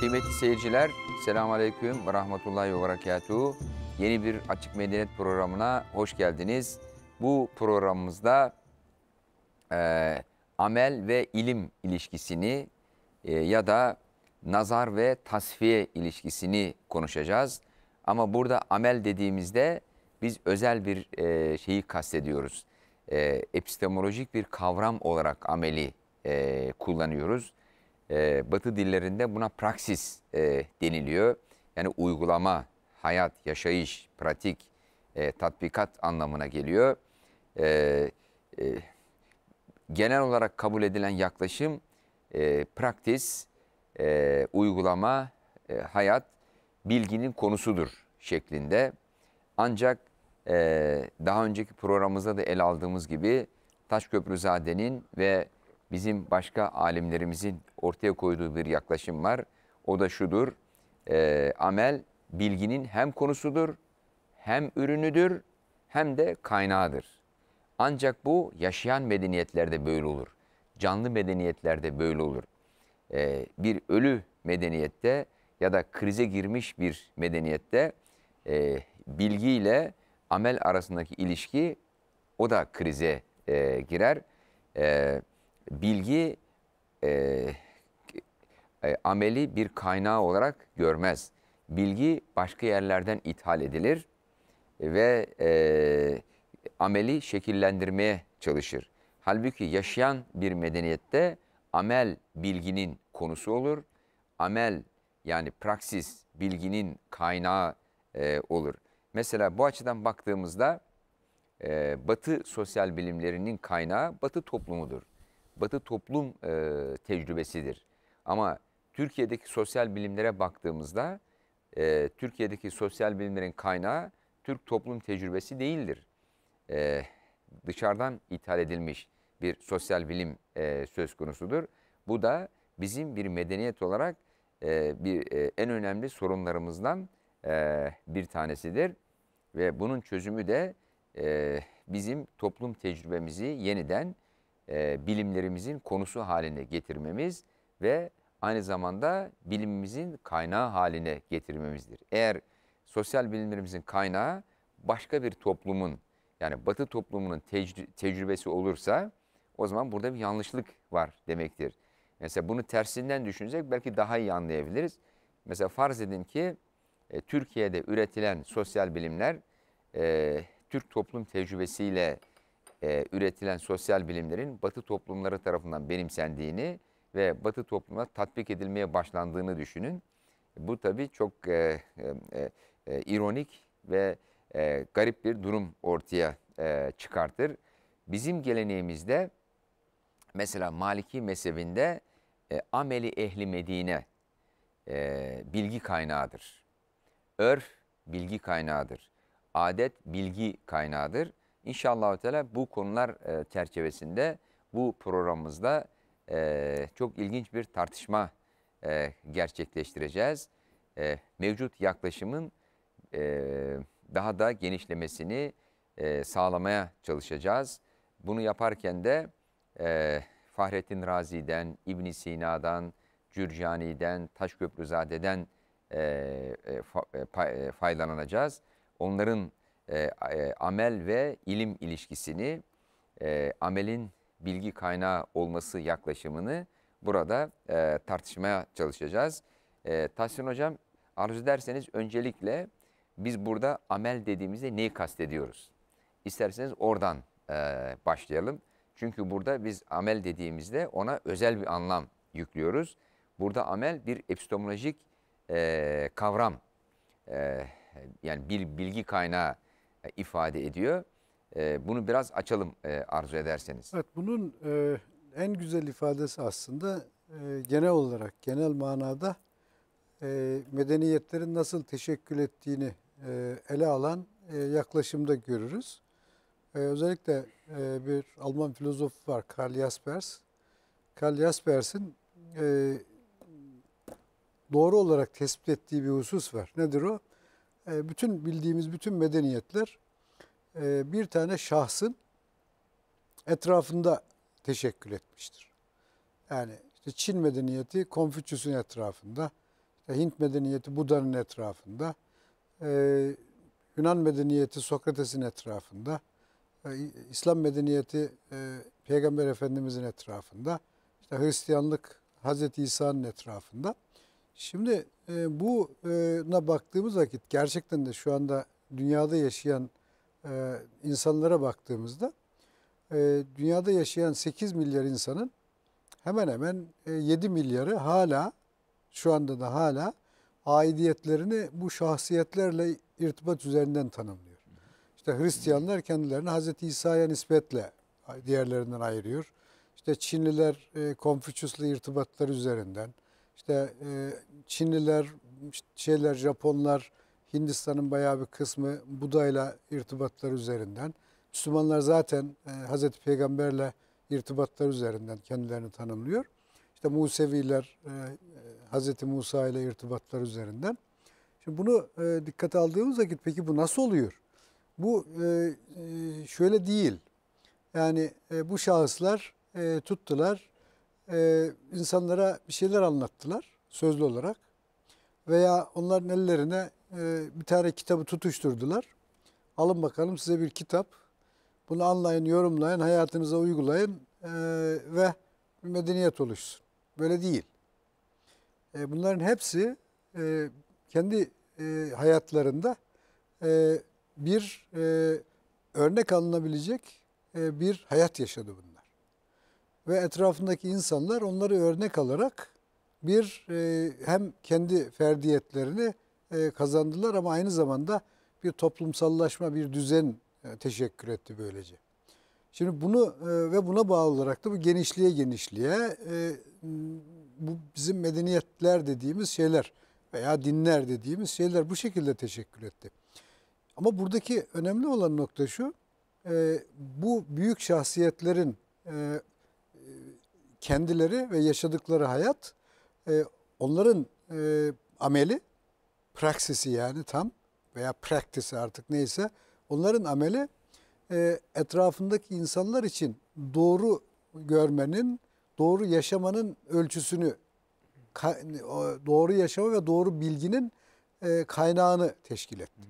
Kıymetli seyirciler, selamun aleyküm ve rahmetullahi ve berekatuhu. Yeni bir Açık Medeniyet programına hoş geldiniz. Bu programımızda e, amel ve ilim ilişkisini e, ya da nazar ve tasfiye ilişkisini konuşacağız. Ama burada amel dediğimizde biz özel bir e, şeyi kastediyoruz. E, epistemolojik bir kavram olarak ameli e, kullanıyoruz. Ee, batı dillerinde buna praksis e, deniliyor. Yani uygulama, hayat, yaşayış, pratik, e, tatbikat anlamına geliyor. Ee, e, genel olarak kabul edilen yaklaşım e, praktis, uygulama, hayat bilginin konusudur şeklinde. Ancak daha önceki programımızda da el aldığımız gibi Taşköprüzade'nin ve bizim başka alimlerimizin ortaya koyduğu bir yaklaşım var. O da şudur, e, amel bilginin hem konusudur, hem ürünüdür, hem de kaynağıdır. Ancak bu yaşayan medeniyetlerde böyle olur. Canlı medeniyetlerde böyle olur. E, bir ölü medeniyette ya da krize girmiş bir medeniyette e, bilgiyle amel arasındaki ilişki o da krize e, girer. E, bilgi e, e, ameli bir kaynağı olarak görmez. Bilgi başka yerlerden ithal edilir ve e, ameli şekillendirmeye çalışır. Halbuki yaşayan bir medeniyette amel bilginin konusu olur. Amel yani praksis bilginin kaynağı e, olur. Mesela bu açıdan baktığımızda e, batı sosyal bilimlerinin kaynağı batı toplumudur. Batı toplum e, tecrübesidir. Ama Türkiye'deki sosyal bilimlere baktığımızda e, Türkiye'deki sosyal bilimlerin kaynağı Türk toplum tecrübesi değildir. E, dışarıdan ithal edilmiş bir sosyal bilim e, söz konusudur. Bu da bizim bir medeniyet olarak e, bir e, en önemli sorunlarımızdan e, bir tanesidir. Ve bunun çözümü de e, bizim toplum tecrübemizi yeniden e, bilimlerimizin konusu haline getirmemiz ve aynı zamanda bilimimizin kaynağı haline getirmemizdir. Eğer sosyal bilimlerimizin kaynağı başka bir toplumun yani batı toplumunun tecrübesi olursa o zaman burada bir yanlışlık var demektir. Mesela bunu tersinden düşünecek, belki daha iyi anlayabiliriz. Mesela farz edin ki e, Türkiye'de üretilen sosyal bilimler e, Türk toplum tecrübesiyle e, üretilen sosyal bilimlerin Batı toplumları tarafından benimsendiğini ve Batı toplumuna tatbik edilmeye başlandığını düşünün. Bu tabi çok e, e, e, e, ironik ve e, garip bir durum ortaya e, çıkartır. Bizim geleneğimizde mesela Maliki mezhebinde e, ameli ehli Medine e, bilgi kaynağıdır. Örf bilgi kaynağıdır. Adet bilgi kaynağıdır. İnşallah Teala bu konular e, çerçevesinde bu programımızda e, çok ilginç bir tartışma e, gerçekleştireceğiz. mevcut yaklaşımın daha da genişlemesini sağlamaya çalışacağız. Bunu yaparken de Fahrettin Razi'den, İbn Sina'dan, Cürcani'den, Taşköprüzade'den e, e, fa, faydalanacağız. Onların e, e, amel ve ilim ilişkisini, e, amelin bilgi kaynağı olması yaklaşımını burada e, tartışmaya çalışacağız. E, Tahsin Hocam arzu derseniz öncelikle biz burada amel dediğimizde neyi kastediyoruz? İsterseniz oradan e, başlayalım. Çünkü burada biz amel dediğimizde ona özel bir anlam yüklüyoruz. Burada amel bir epistemolojik e, kavram. E, yani bir bilgi kaynağı ifade ediyor. Ee, bunu biraz açalım e, arzu ederseniz. Evet bunun e, en güzel ifadesi aslında e, genel olarak genel manada medeniyetlerin nasıl teşekkül ettiğini ele alan yaklaşımda görürüz. Özellikle bir Alman filozof var Karl Jaspers. Karl Jaspers'in doğru olarak tespit ettiği bir husus var. Nedir o? E, bütün bildiğimiz bütün medeniyetler e, bir tane şahsın etrafında teşekkül etmiştir. Yani işte Çin medeniyeti Konfüçyüs'ün etrafında, işte Hint medeniyeti Buda'nın etrafında, e, Yunan medeniyeti Sokrates'in etrafında, İslam medeniyeti Peygamber Efendimiz'in etrafında, işte Hristiyanlık Hazreti İsa'nın etrafında. Şimdi e, buna baktığımız vakit gerçekten de şu anda dünyada yaşayan e, insanlara baktığımızda e, dünyada yaşayan 8 milyar insanın hemen hemen e, 7 milyarı hala şu anda da hala aidiyetlerini bu şahsiyetlerle irtibat üzerinden tanımlıyor. İşte Hristiyanlar kendilerini Hazreti İsa'ya nispetle diğerlerinden ayırıyor. İşte Çinliler e, Konfüçyüs'le irtibatları üzerinden, işte e, Çinliler, şeyler, Japonlar, Hindistan'ın bayağı bir kısmı Buda'yla irtibatları üzerinden. Müslümanlar zaten e, Hazreti Peygamber'le irtibatlar üzerinden kendilerini tanımlıyor. İşte Museviler e, Hazreti Musa ile irtibatlar üzerinden. Şimdi bunu e, dikkate aldığımız vakit peki bu nasıl oluyor? Bu e, şöyle değil. Yani bu şahıslar tuttular e, insanlara bir şeyler anlattılar sözlü olarak. Veya onların ellerine e, bir tane kitabı tutuşturdular. Alın bakalım size bir kitap. Bunu anlayın, yorumlayın, hayatınıza uygulayın e, ve bir medeniyet oluşsun. Böyle değil. E, bunların hepsi e, kendi e, hayatlarında e, bir e, örnek alınabilecek e, bir hayat yaşadı bunlar ve etrafındaki insanlar onları örnek alarak bir e, hem kendi ferdiyetlerini e, kazandılar ama aynı zamanda bir toplumsallaşma, bir düzen e, teşekkür etti böylece. Şimdi bunu e, ve buna bağlı olarak da bu genişliğe genişliğe e, bu bizim medeniyetler dediğimiz şeyler veya dinler dediğimiz şeyler bu şekilde teşekkür etti. Ama buradaki önemli olan nokta şu, e, bu büyük şahsiyetlerin e, kendileri ve yaşadıkları hayat e, onların e, ameli, praksisi yani tam veya praktisi artık neyse onların ameli e, etrafındaki insanlar için doğru görmenin, doğru yaşamanın ölçüsünü, doğru yaşama ve doğru bilginin e, kaynağını teşkil etti.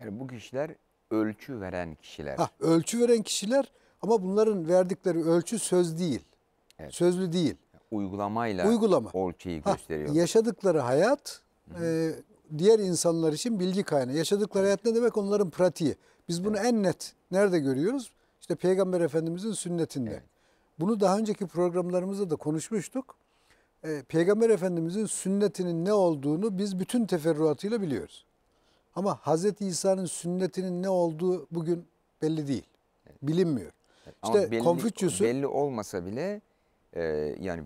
Yani bu kişiler ölçü veren kişiler. Ha, ölçü veren kişiler ama bunların verdikleri ölçü söz değil. Evet. Sözlü değil. Uygulamayla Uygulama. orçayı gösteriyor. Ha, yaşadıkları hayat Hı -hı. e, diğer insanlar için bilgi kaynağı. Yaşadıkları hayat ne demek? Onların pratiği. Biz bunu evet. en net nerede görüyoruz? İşte Peygamber Efendimizin sünnetinde. Evet. Bunu daha önceki programlarımızda da konuşmuştuk. E, Peygamber Efendimizin sünnetinin ne olduğunu biz bütün teferruatıyla biliyoruz. Ama Hz. İsa'nın sünnetinin ne olduğu bugün belli değil. Evet. Bilinmiyor. Evet. İşte Konfüçyüs'ün belli olmasa bile ee, e, yani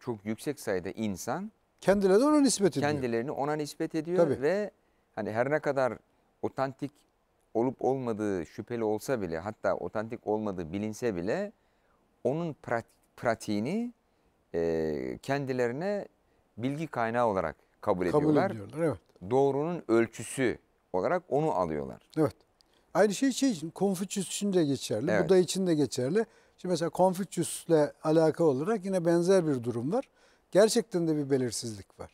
çok yüksek sayıda insan kendilerini ona nispet ediyor. Kendilerini ona nispet ediyor Tabii. ve hani her ne kadar otantik olup olmadığı şüpheli olsa bile hatta otantik olmadığı bilinse bile onun pratiğini e, kendilerine bilgi kaynağı olarak kabul, kabul ediyorlar. ediyorlar evet. Doğrunun ölçüsü olarak onu alıyorlar. Evet. Aynı şey şey için Konfüçyüs için de geçerli, evet. Buda için de geçerli. Şimdi mesela Konfüçyüs'le alakalı olarak yine benzer bir durum var. Gerçekten de bir belirsizlik var.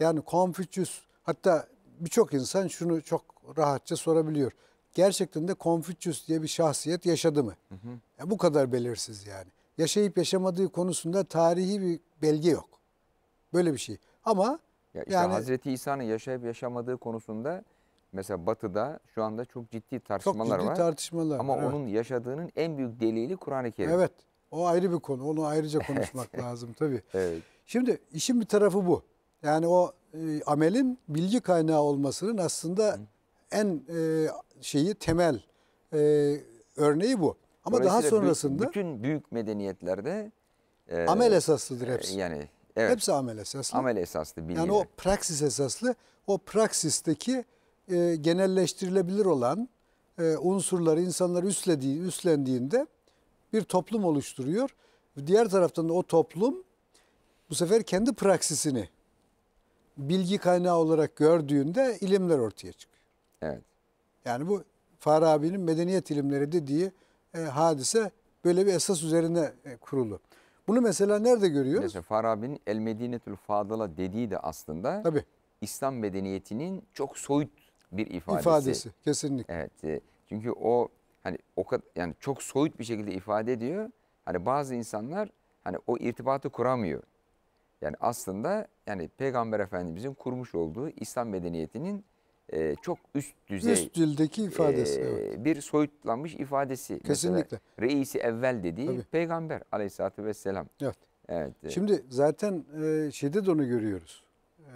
Yani Konfüçyüs hatta birçok insan şunu çok rahatça sorabiliyor. Gerçekten de Konfüçyüs diye bir şahsiyet yaşadı mı? Hı hı. Yani bu kadar belirsiz yani. Yaşayıp yaşamadığı konusunda tarihi bir belge yok. Böyle bir şey. Ama ya işte yani Hazreti İsa'nın yaşayıp yaşamadığı konusunda Mesela Batı'da şu anda çok ciddi tartışmalar var. Çok ciddi var. tartışmalar. Ama evet. onun yaşadığının en büyük delili Kur'an-ı Kerim. Evet. O ayrı bir konu. Onu ayrıca konuşmak lazım tabii. Evet. Şimdi işin bir tarafı bu. Yani o e, amelin bilgi kaynağı olmasının aslında Hı. en e, şeyi temel e, örneği bu. Ama daha sonrasında bütün büyük medeniyetlerde e, amel esaslıdır e, hepsi. E, yani evet. Hepsi amel esaslı. Amel esaslı bilgiler. Yani o praksis esaslı. O praksisteki e, genelleştirilebilir olan e, unsurları insanlar üstlediği, üstlendiğinde bir toplum oluşturuyor. Diğer taraftan da o toplum bu sefer kendi praksisini bilgi kaynağı olarak gördüğünde ilimler ortaya çıkıyor. Evet. Yani bu Farabi'nin medeniyet ilimleri dediği e, hadise böyle bir esas üzerine e, kurulu. Bunu mesela nerede görüyoruz? Mesela Farabi'nin El Medinetül Fadıla dediği de aslında Tabii. İslam medeniyetinin çok soyut bir ifadesi. İfadesi kesinlikle. Evet. E, çünkü o hani o kadar yani çok soyut bir şekilde ifade ediyor. Hani bazı insanlar hani o irtibatı kuramıyor. Yani aslında yani Peygamber Efendimizin kurmuş olduğu İslam medeniyetinin e, çok üst düzey üst dildeki ifadesi e, evet. bir soyutlanmış ifadesi. Kesinlikle. Mesela, reisi evvel dediği Tabii. Peygamber Aleyhisselatü Vesselam. Evet. Evet. E, Şimdi zaten e, şeyde onu görüyoruz.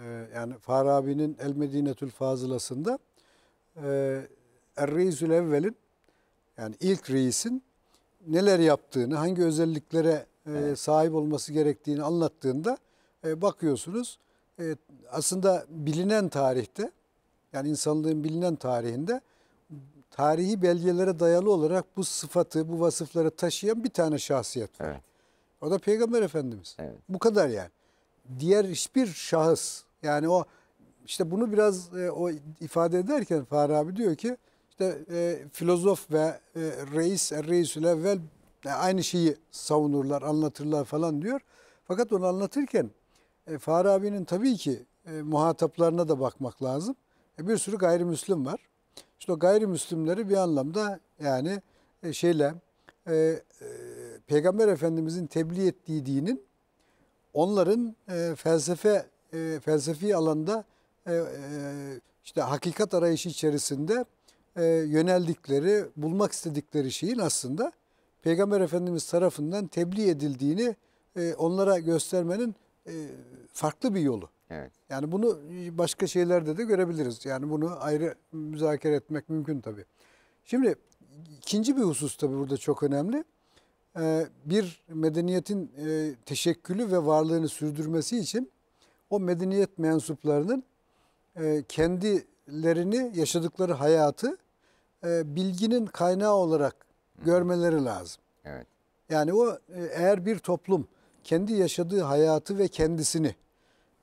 Ee, yani Farabi'nin El Medinetül Fazılası'nda e, Er-Reizül Evvel'in yani ilk reisin neler yaptığını, hangi özelliklere e, evet. sahip olması gerektiğini anlattığında e, bakıyorsunuz e, aslında bilinen tarihte yani insanlığın bilinen tarihinde tarihi belgelere dayalı olarak bu sıfatı, bu vasıfları taşıyan bir tane şahsiyet var. Evet. O da Peygamber Efendimiz. Evet. Bu kadar yani diğer hiçbir şahıs yani o işte bunu biraz e, o ifade ederken Farabi diyor ki işte e, filozof ve e, reis e, reisül evvel e, aynı şeyi savunurlar, anlatırlar falan diyor. Fakat onu anlatırken e, Farabi'nin tabii ki e, muhataplarına da bakmak lazım. E, bir sürü gayrimüslim var. İşte o gayrimüslimleri bir anlamda yani e, şeyle e, e, Peygamber Efendimizin tebliğ ettiği dinin onların e, felsefe e, felsefi alanda e, e, işte hakikat arayışı içerisinde e, yöneldikleri, bulmak istedikleri şeyin aslında Peygamber Efendimiz tarafından tebliğ edildiğini e, onlara göstermenin e, farklı bir yolu. Evet. Yani bunu başka şeylerde de görebiliriz. Yani bunu ayrı müzakere etmek mümkün tabii. Şimdi ikinci bir husus tabii burada çok önemli. E, bir medeniyetin e, teşekkülü ve varlığını sürdürmesi için o medeniyet mensuplarının e, kendilerini, yaşadıkları hayatı bilginin kaynağı olarak görmeleri lazım. Evet. Yani o eğer bir toplum kendi yaşadığı hayatı ve kendisini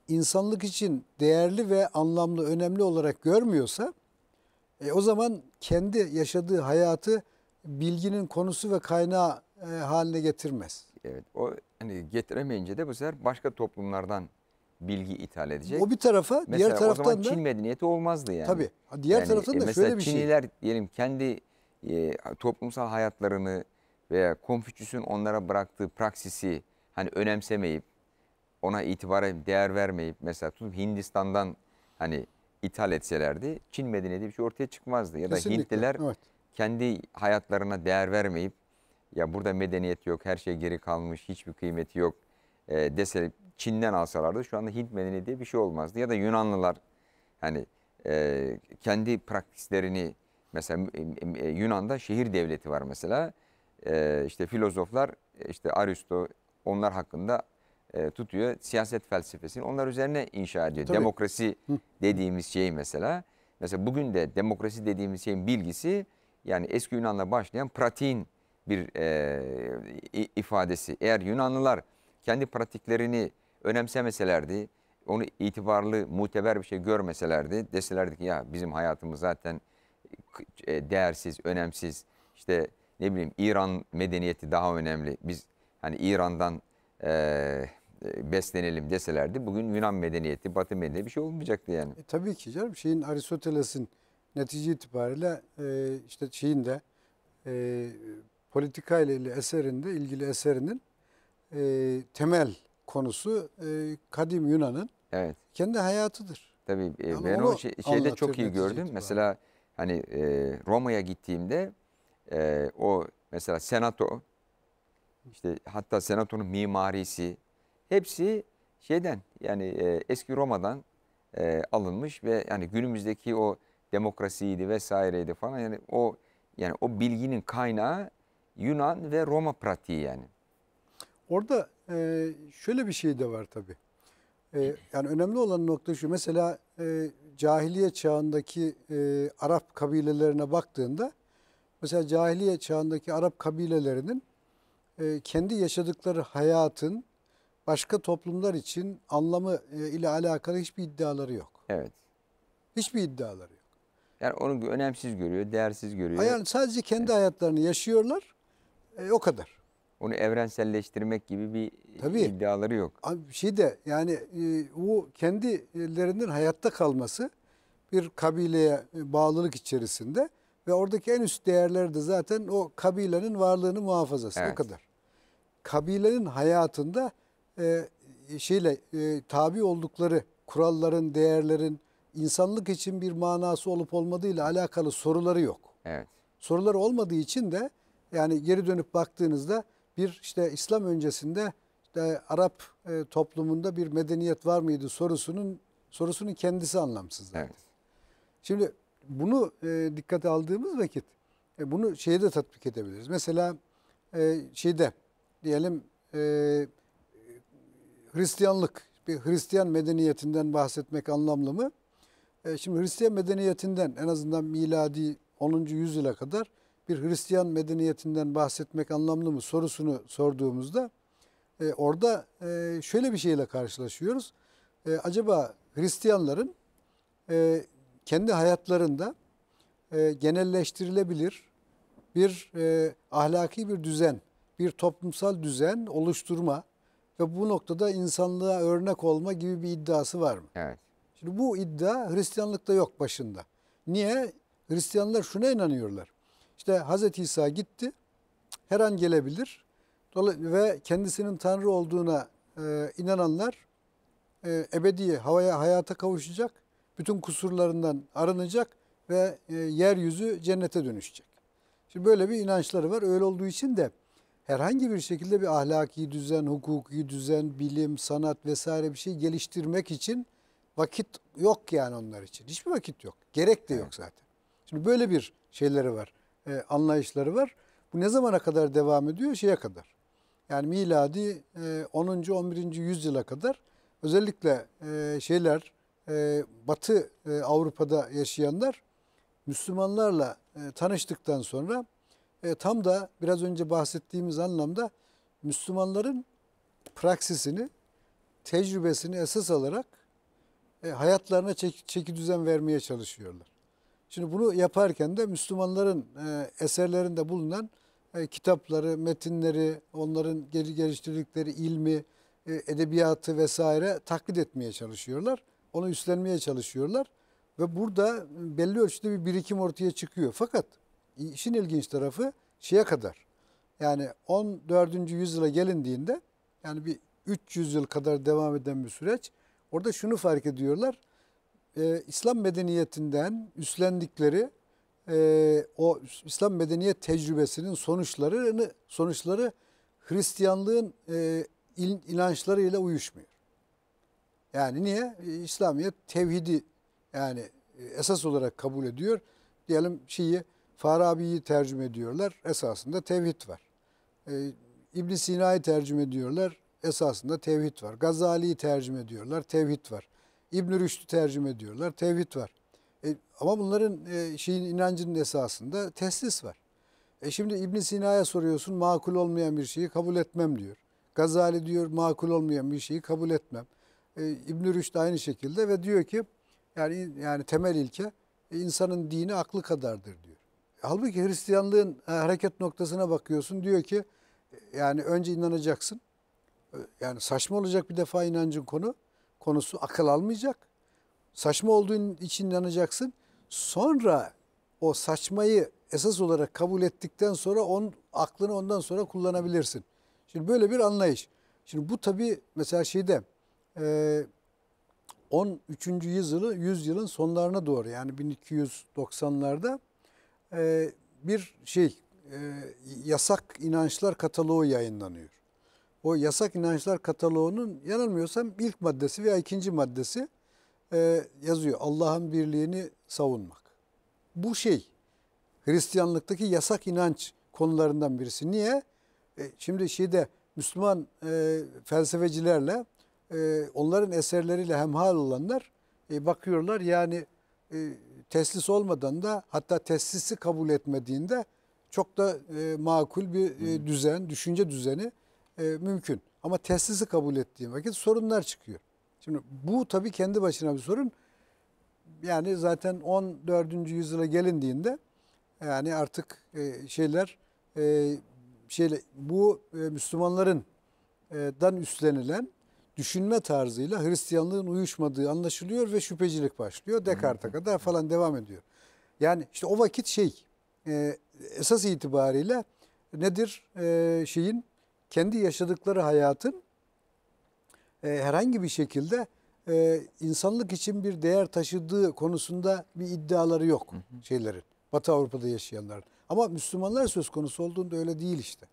insanlık için değerli ve anlamlı, önemli olarak görmüyorsa e, o zaman kendi yaşadığı hayatı bilginin konusu ve kaynağı e, haline getirmez. Evet o hani getiremeyince de bu sefer başka toplumlardan bilgi ithal edecek. O bir tarafa, mesela diğer taraftan da... o zaman Çin medeniyeti olmazdı yani. Tabii. Diğer yani taraftan e, da şöyle bir Çinliler, şey. Mesela Çinliler diyelim kendi e, toplumsal hayatlarını veya Konfüçyüs'ün onlara bıraktığı praksisi hani önemsemeyip ona itibara değer vermeyip mesela tutup Hindistan'dan hani ithal etselerdi Çin medeniyeti bir şey ortaya çıkmazdı. Ya da Kesinlikle, Hintliler evet. kendi hayatlarına değer vermeyip ya burada medeniyet yok, her şey geri kalmış, hiçbir kıymeti yok e, dese Çin'den alsalardı şu anda Hint medeniyeti diye bir şey olmazdı. Ya da Yunanlılar hani e, kendi praktislerini mesela e, e, Yunan'da şehir devleti var mesela. E, işte filozoflar e, işte Aristo onlar hakkında e, tutuyor siyaset felsefesini onlar üzerine inşa ediyor. Tabii. Demokrasi Hı. dediğimiz şey mesela. Mesela bugün de demokrasi dediğimiz şeyin bilgisi yani eski Yunan'la başlayan pratiğin bir e, ifadesi. Eğer Yunanlılar kendi pratiklerini önemsemeselerdi, onu itibarlı, muteber bir şey görmeselerdi, deselerdi ki ya bizim hayatımız zaten e, değersiz, önemsiz, işte ne bileyim İran medeniyeti daha önemli, biz hani İran'dan e, e, beslenelim deselerdi bugün Yunan medeniyeti, Batı medeniyeti bir şey olmayacaktı yani. E, tabii ki canım şeyin Aristoteles'in netice itibariyle e, işte şeyin de e, politika ile ilgili eserinde, ilgili eserinin e, temel konusu e, kadim Yunan'ın evet. kendi hayatıdır. Tabii e, ben o şey, şeyde çok iyi gördüm. Itibaren. Mesela hani e, Roma'ya gittiğimde e, o mesela senato işte hatta senatonun mimarisi hepsi şeyden yani e, eski Roma'dan e, alınmış ve yani günümüzdeki o demokrasiydi vesaireydi falan yani o yani o bilginin kaynağı Yunan ve Roma pratiği yani. Orada e, şöyle bir şey de var tabii. E, yani önemli olan nokta şu. Mesela e, cahiliye çağındaki e, Arap kabilelerine baktığında mesela cahiliye çağındaki Arap kabilelerinin e, kendi yaşadıkları hayatın başka toplumlar için anlamı e, ile alakalı hiçbir iddiaları yok. Evet. Hiçbir iddiaları yok. Yani onu önemsiz görüyor, değersiz görüyor. Yani sadece kendi evet. hayatlarını yaşıyorlar e, o kadar. Onu evrenselleştirmek gibi bir Tabii. iddiaları yok. Abi şey de yani e, o kendilerinin hayatta kalması bir kabileye e, bağlılık içerisinde ve oradaki en üst değerler de zaten o kabilenin varlığını muhafazası evet. o kadar. Kabilenin hayatında e, e, şeyle e, tabi oldukları kuralların, değerlerin insanlık için bir manası olup olmadığıyla alakalı soruları yok. Evet. Soruları olmadığı için de yani geri dönüp baktığınızda bir işte İslam öncesinde işte Arap e, toplumunda bir medeniyet var mıydı sorusunun sorusunun kendisi anlamsız zaten. Evet. Şimdi bunu e, dikkate aldığımız vakit e, bunu şeye de tatbik edebiliriz. Mesela e, şeyde diyelim e, Hristiyanlık bir Hristiyan medeniyetinden bahsetmek anlamlı mı? E, şimdi Hristiyan medeniyetinden en azından miladi 10. yüzyıla kadar bir Hristiyan medeniyetinden bahsetmek anlamlı mı sorusunu sorduğumuzda e, orada e, şöyle bir şeyle karşılaşıyoruz. E, acaba Hristiyanların e, kendi hayatlarında e, genelleştirilebilir bir e, ahlaki bir düzen, bir toplumsal düzen oluşturma ve bu noktada insanlığa örnek olma gibi bir iddiası var mı? Evet. Şimdi bu iddia Hristiyanlıkta yok başında. Niye? Hristiyanlar şuna inanıyorlar. İşte Hz. İsa gitti. Her an gelebilir. Ve kendisinin Tanrı olduğuna e, inananlar e, ebedi havaya hayata kavuşacak. Bütün kusurlarından arınacak ve e, yeryüzü cennete dönüşecek. Şimdi böyle bir inançları var. Öyle olduğu için de herhangi bir şekilde bir ahlaki düzen, hukuki düzen, bilim, sanat vesaire bir şey geliştirmek için vakit yok yani onlar için. Hiçbir vakit yok. Gerek de yok zaten. Şimdi böyle bir şeyleri var e, anlayışları var. Bu ne zamana kadar devam ediyor? Şeye kadar. Yani miladi e, 10. 11. yüzyıla kadar özellikle e, şeyler e, Batı e, Avrupa'da yaşayanlar Müslümanlarla e, tanıştıktan sonra e, tam da biraz önce bahsettiğimiz anlamda Müslümanların praksisini, tecrübesini esas alarak e, hayatlarına çek, çeki düzen vermeye çalışıyorlar. Şimdi bunu yaparken de Müslümanların e, eserlerinde bulunan e, kitapları, metinleri, onların geri geliştirdikleri ilmi, e, edebiyatı vesaire taklit etmeye çalışıyorlar. Onu üstlenmeye çalışıyorlar. Ve burada belli ölçüde bir birikim ortaya çıkıyor. Fakat işin ilginç tarafı şeye kadar. Yani 14. yüzyıla gelindiğinde yani bir 300 yıl kadar devam eden bir süreç. Orada şunu fark ediyorlar e, İslam medeniyetinden üstlendikleri e, o İslam medeniyet tecrübesinin sonuçlarını sonuçları Hristiyanlığın e, inançlarıyla uyuşmuyor. Yani niye? E, İslamiyet tevhidi yani e, esas olarak kabul ediyor. Diyelim şeyi Farabi'yi tercüme ediyorlar. Esasında tevhid var. Ee, ibn Sina'yı tercüme ediyorlar. Esasında tevhid var. Gazali'yi tercüme ediyorlar. Tevhid var. İbn-i Rüşd'ü tercüme ediyorlar. Tevhid var. E, ama bunların e, şeyin inancının esasında teslis var. E şimdi İbn Sina'ya soruyorsun makul olmayan bir şeyi kabul etmem diyor. Gazali diyor makul olmayan bir şeyi kabul etmem. E, İbn-i Rüşd aynı şekilde ve diyor ki yani yani temel ilke e, insanın dini aklı kadardır diyor. E, halbuki Hristiyanlığın e, hareket noktasına bakıyorsun diyor ki yani önce inanacaksın. Yani saçma olacak bir defa inancın konu konusu akıl almayacak. Saçma olduğun için inanacaksın. Sonra o saçmayı esas olarak kabul ettikten sonra on, aklını ondan sonra kullanabilirsin. Şimdi böyle bir anlayış. Şimdi bu tabi mesela şeyde e, 13. yüzyılı yüzyılın sonlarına doğru yani 1290'larda e, bir şey e, yasak inançlar kataloğu yayınlanıyor o yasak inançlar kataloğunun yanılmıyorsam ilk maddesi veya ikinci maddesi e, yazıyor. Allah'ın birliğini savunmak. Bu şey Hristiyanlıktaki yasak inanç konularından birisi. Niye? E, şimdi şeyde Müslüman e, felsefecilerle e, onların eserleriyle hemhal olanlar e, bakıyorlar yani e, teslis olmadan da hatta teslisi kabul etmediğinde çok da e, makul bir e, düzen, düşünce düzeni e, mümkün. Ama tesisi kabul ettiğim vakit sorunlar çıkıyor. Şimdi bu tabii kendi başına bir sorun. Yani zaten 14. yüzyıla gelindiğinde yani artık e, şeyler e, şeyle bu e, Müslümanların e, dan üstlenilen düşünme tarzıyla Hristiyanlığın uyuşmadığı anlaşılıyor ve şüphecilik başlıyor. Descartes'a kadar falan devam ediyor. Yani işte o vakit şey e, esas itibariyle nedir e, şeyin kendi yaşadıkları hayatın e, herhangi bir şekilde e, insanlık için bir değer taşıdığı konusunda bir iddiaları yok hı hı. şeylerin. Batı Avrupa'da yaşayanların. Ama Müslümanlar söz konusu olduğunda öyle değil işte.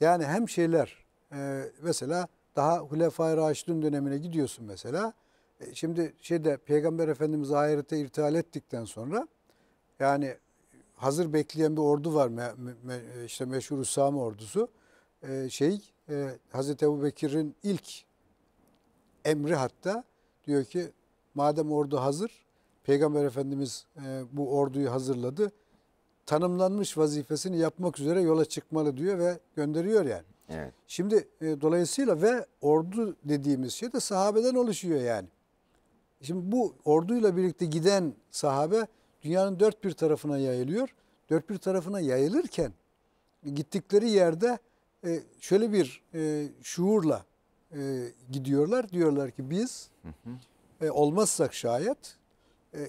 Yani hem şeyler e, mesela daha Hulefai Raşid'in dönemine gidiyorsun mesela. E, şimdi şeyde Peygamber Efendimiz ahirete irtihal ettikten sonra yani hazır bekleyen bir ordu var me, me, işte meşhur Usame ordusu. Ee, şey e, Hazreti Ebu Bekir'in ilk emri hatta diyor ki madem ordu hazır Peygamber Efendimiz e, bu orduyu hazırladı tanımlanmış vazifesini yapmak üzere yola çıkmalı diyor ve gönderiyor yani. Evet. Şimdi e, dolayısıyla ve ordu dediğimiz şey de sahabeden oluşuyor yani. Şimdi bu orduyla birlikte giden sahabe dünyanın dört bir tarafına yayılıyor. Dört bir tarafına yayılırken gittikleri yerde e, şöyle bir e, şuurla e, gidiyorlar. Diyorlar ki biz olmazsak şayet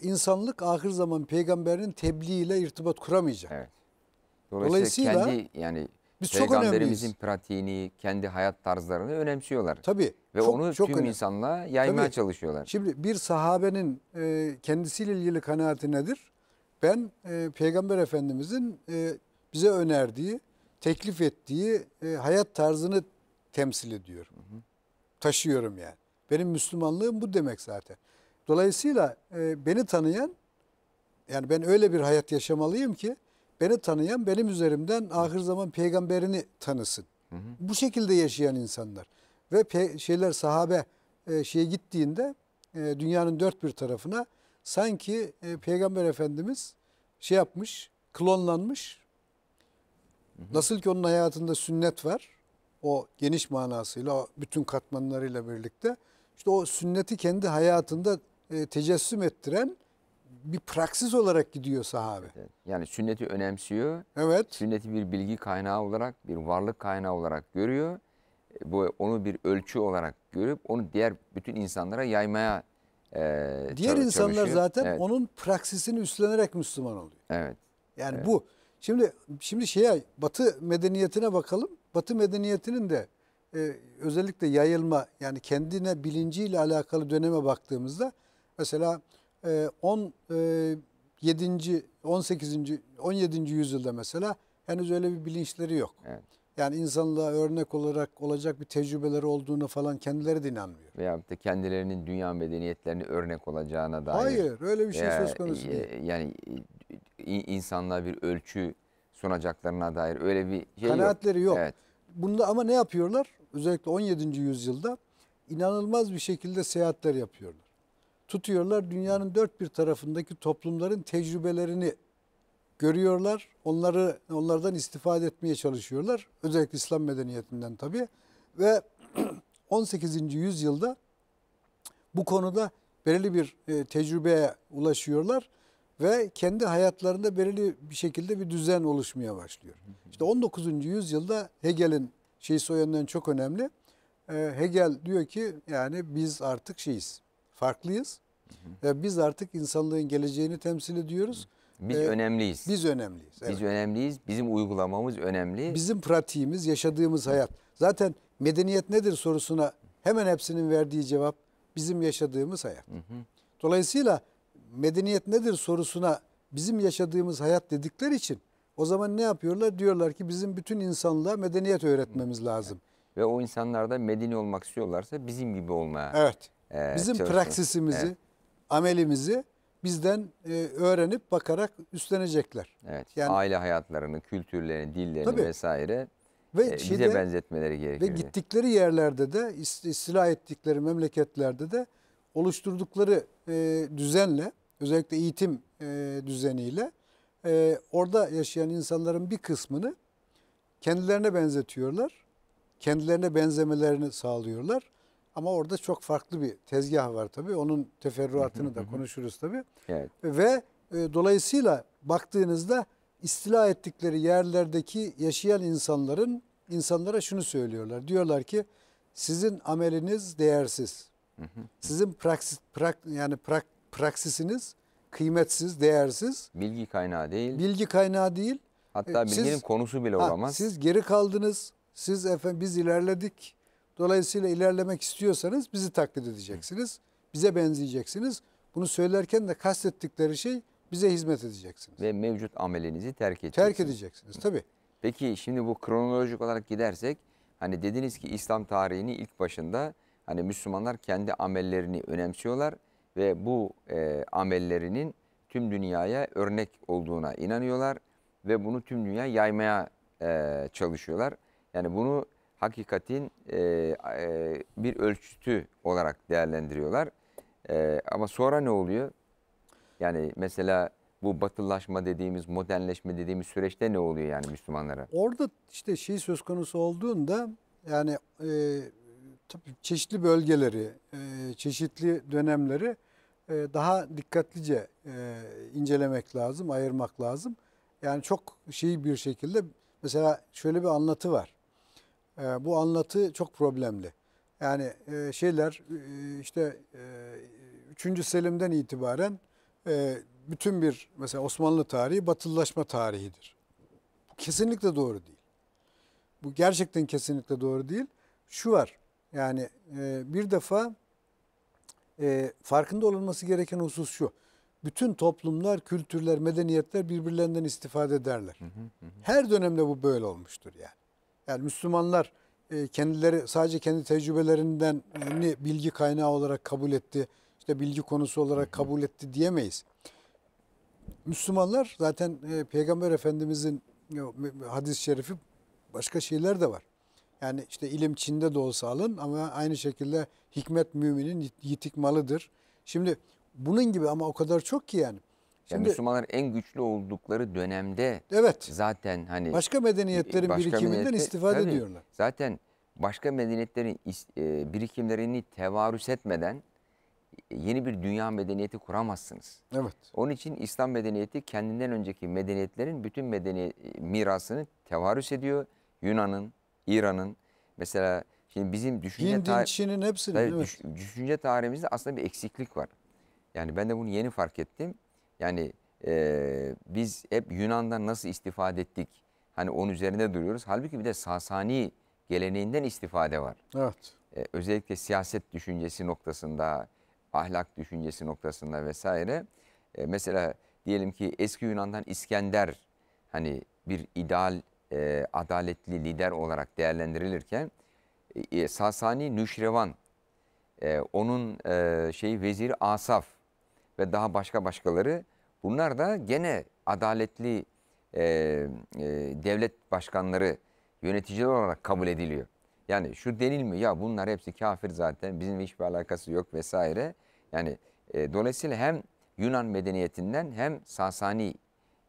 insanlık ahir zaman Peygamber'in tebliğiyle irtibat kuramayacak. Evet. Dolayısıyla, Dolayısıyla kendi yani biz peygamberimizin çok pratiğini, kendi hayat tarzlarını önemsiyorlar. Tabii. Ve çok, onu çok tüm önemli. insanlığa yaymaya Tabii. çalışıyorlar. Şimdi bir sahabenin kendisiyle ilgili kanaati nedir? Ben peygamber efendimizin bize önerdiği teklif ettiği e, hayat tarzını temsil ediyorum. Taşıyorum yani. Benim Müslümanlığım bu demek zaten. Dolayısıyla e, beni tanıyan yani ben öyle bir hayat yaşamalıyım ki beni tanıyan benim üzerimden ahir zaman peygamberini tanısın. Hı hı. Bu şekilde yaşayan insanlar ve şeyler sahabe e, şeye gittiğinde e, dünyanın dört bir tarafına sanki e, peygamber efendimiz şey yapmış, klonlanmış Nasıl ki onun hayatında sünnet var. O geniş manasıyla, o bütün katmanlarıyla birlikte. işte o sünneti kendi hayatında e, tecessüm ettiren bir praksis olarak gidiyor sahabe. yani sünneti önemsiyor. Evet. Sünneti bir bilgi kaynağı olarak, bir varlık kaynağı olarak görüyor. E, bu onu bir ölçü olarak görüp onu diğer bütün insanlara yaymaya e, Diğer çalışıyor. insanlar zaten evet. onun praksisini üstlenerek Müslüman oluyor. Evet. Yani evet. bu Şimdi şimdi şeye Batı medeniyetine bakalım. Batı medeniyetinin de e, özellikle yayılma yani kendine bilinciyle alakalı döneme baktığımızda mesela e, 10 e, 18. 17. yüzyılda mesela henüz öyle bir bilinçleri yok. Evet. Yani insanlığa örnek olarak olacak bir tecrübeleri olduğuna falan kendileri de inanmıyor. Veya da kendilerinin dünya medeniyetlerini örnek olacağına dair. Hayır öyle bir şey söz konusu e, değil. Yani insanlığa bir ölçü sunacaklarına dair öyle bir şey Kanaatleri yok. yok. Evet. Bunda ama ne yapıyorlar? Özellikle 17. yüzyılda inanılmaz bir şekilde seyahatler yapıyorlar. Tutuyorlar dünyanın dört bir tarafındaki toplumların tecrübelerini görüyorlar. Onları onlardan istifade etmeye çalışıyorlar. Özellikle İslam medeniyetinden tabii. Ve 18. yüzyılda bu konuda belirli bir e, tecrübeye ulaşıyorlar ve kendi hayatlarında belirli bir şekilde bir düzen oluşmaya başlıyor. İşte 19. yüzyılda Hegel'in şeyi o çok önemli. Ee, Hegel diyor ki yani biz artık şeyiz, farklıyız ve ee, biz artık insanlığın geleceğini temsil ediyoruz. Biz ee, önemliyiz. Biz önemliyiz. Evet. Biz önemliyiz. Bizim uygulamamız önemli. Bizim pratiğimiz, yaşadığımız hayat. Zaten medeniyet nedir sorusuna hemen hepsinin verdiği cevap bizim yaşadığımız hayat. Dolayısıyla medeniyet nedir sorusuna bizim yaşadığımız hayat dedikleri için o zaman ne yapıyorlar? Diyorlar ki bizim bütün insanlığa medeniyet öğretmemiz lazım. Ve o insanlar da medeni olmak istiyorlarsa bizim gibi olmaya. Evet. E, bizim praksisimizi, evet. amelimizi bizden e, öğrenip bakarak üstlenecekler. Evet. Yani, aile hayatlarını, kültürlerini, dillerini tabii. vesaire ve e, şeyde, bize benzetmeleri gerekiyor. Ve gittikleri yerlerde de istila ettikleri memleketlerde de oluşturdukları e, düzenle özellikle eğitim e, düzeniyle e, orada yaşayan insanların bir kısmını kendilerine benzetiyorlar. Kendilerine benzemelerini sağlıyorlar. Ama orada çok farklı bir tezgah var tabii. Onun teferruatını da konuşuruz tabii. Evet. Ve e, dolayısıyla baktığınızda istila ettikleri yerlerdeki yaşayan insanların insanlara şunu söylüyorlar. Diyorlar ki sizin ameliniz değersiz. Sizin praksis, prak, yani prak, praksisiniz kıymetsiz, değersiz. Bilgi kaynağı değil. Bilgi kaynağı değil. Hatta e, bilginin siz, konusu bile olamaz. Ha, siz geri kaldınız. Siz efendim biz ilerledik. Dolayısıyla ilerlemek istiyorsanız bizi taklit edeceksiniz. Bize benzeyeceksiniz. Bunu söylerken de kastettikleri şey bize hizmet edeceksiniz. Ve mevcut amelinizi terk edeceksiniz. Terk edeceksiniz tabii. Peki şimdi bu kronolojik olarak gidersek hani dediniz ki İslam tarihini ilk başında hani Müslümanlar kendi amellerini önemsiyorlar ve bu e, amellerinin tüm dünyaya örnek olduğuna inanıyorlar ve bunu tüm dünya yaymaya e, çalışıyorlar. Yani bunu hakikatin e, e, bir ölçütü olarak değerlendiriyorlar. E, ama sonra ne oluyor? Yani mesela bu batılılaşma dediğimiz, modernleşme dediğimiz süreçte ne oluyor yani Müslümanlara? Orada işte şey söz konusu olduğunda yani e, tabii çeşitli bölgeleri, e, çeşitli dönemleri e, daha dikkatlice e, incelemek lazım, ayırmak lazım. Yani çok şey bir şekilde mesela şöyle bir anlatı var. Bu anlatı çok problemli. Yani şeyler işte 3. Selim'den itibaren bütün bir mesela Osmanlı tarihi batılılaşma tarihidir. Bu kesinlikle doğru değil. Bu gerçekten kesinlikle doğru değil. Şu var yani e, bir defa e, farkında olunması gereken husus şu. Bütün toplumlar, kültürler, medeniyetler birbirlerinden istifade ederler. Hı hı hı. Her dönemde bu böyle olmuştur yani. Yani Müslümanlar e, kendileri sadece kendi tecrübelerinden yani bilgi kaynağı olarak kabul etti. İşte bilgi konusu olarak kabul etti diyemeyiz. Müslümanlar zaten e, Peygamber Efendimizin hadis-i şerifi başka şeyler de var. Yani işte ilim Çin'de de olsa alın ama aynı şekilde hikmet müminin yitik malıdır. Şimdi bunun gibi ama o kadar çok ki yani. Şimdi, yani Müslümanlar en güçlü oldukları dönemde evet, zaten hani başka medeniyetlerin başka birikiminden medeniyette, istifade tabii, ediyorlar. Zaten başka medeniyetlerin e, birikimlerini tevarüs etmeden e, yeni bir dünya medeniyeti kuramazsınız. Evet. Onun için İslam medeniyeti kendinden önceki medeniyetlerin bütün medeni e, mirasını tevarüs ediyor. Yunan'ın, İran'ın mesela şimdi bizim düşünce Hind'in, evet. düşünce tarihimizde aslında bir eksiklik var. Yani ben de bunu yeni fark ettim. Yani e, biz hep Yunan'dan nasıl istifade ettik? Hani onun üzerinde duruyoruz. Halbuki bir de Sasani geleneğinden istifade var. Evet. E, özellikle siyaset düşüncesi noktasında, ahlak düşüncesi noktasında vesaire. E, mesela diyelim ki eski Yunan'dan İskender hani bir ideal e, adaletli lider olarak değerlendirilirken e, e Sasani Nüşrevan, e, onun e, şey veziri Asaf ve daha başka başkaları bunlar da gene adaletli e, e, devlet başkanları yöneticiler olarak kabul ediliyor. Yani şu denilmiyor ya bunlar hepsi kafir zaten bizim hiçbir alakası yok vesaire. Yani e, dolayısıyla hem Yunan medeniyetinden hem Sasani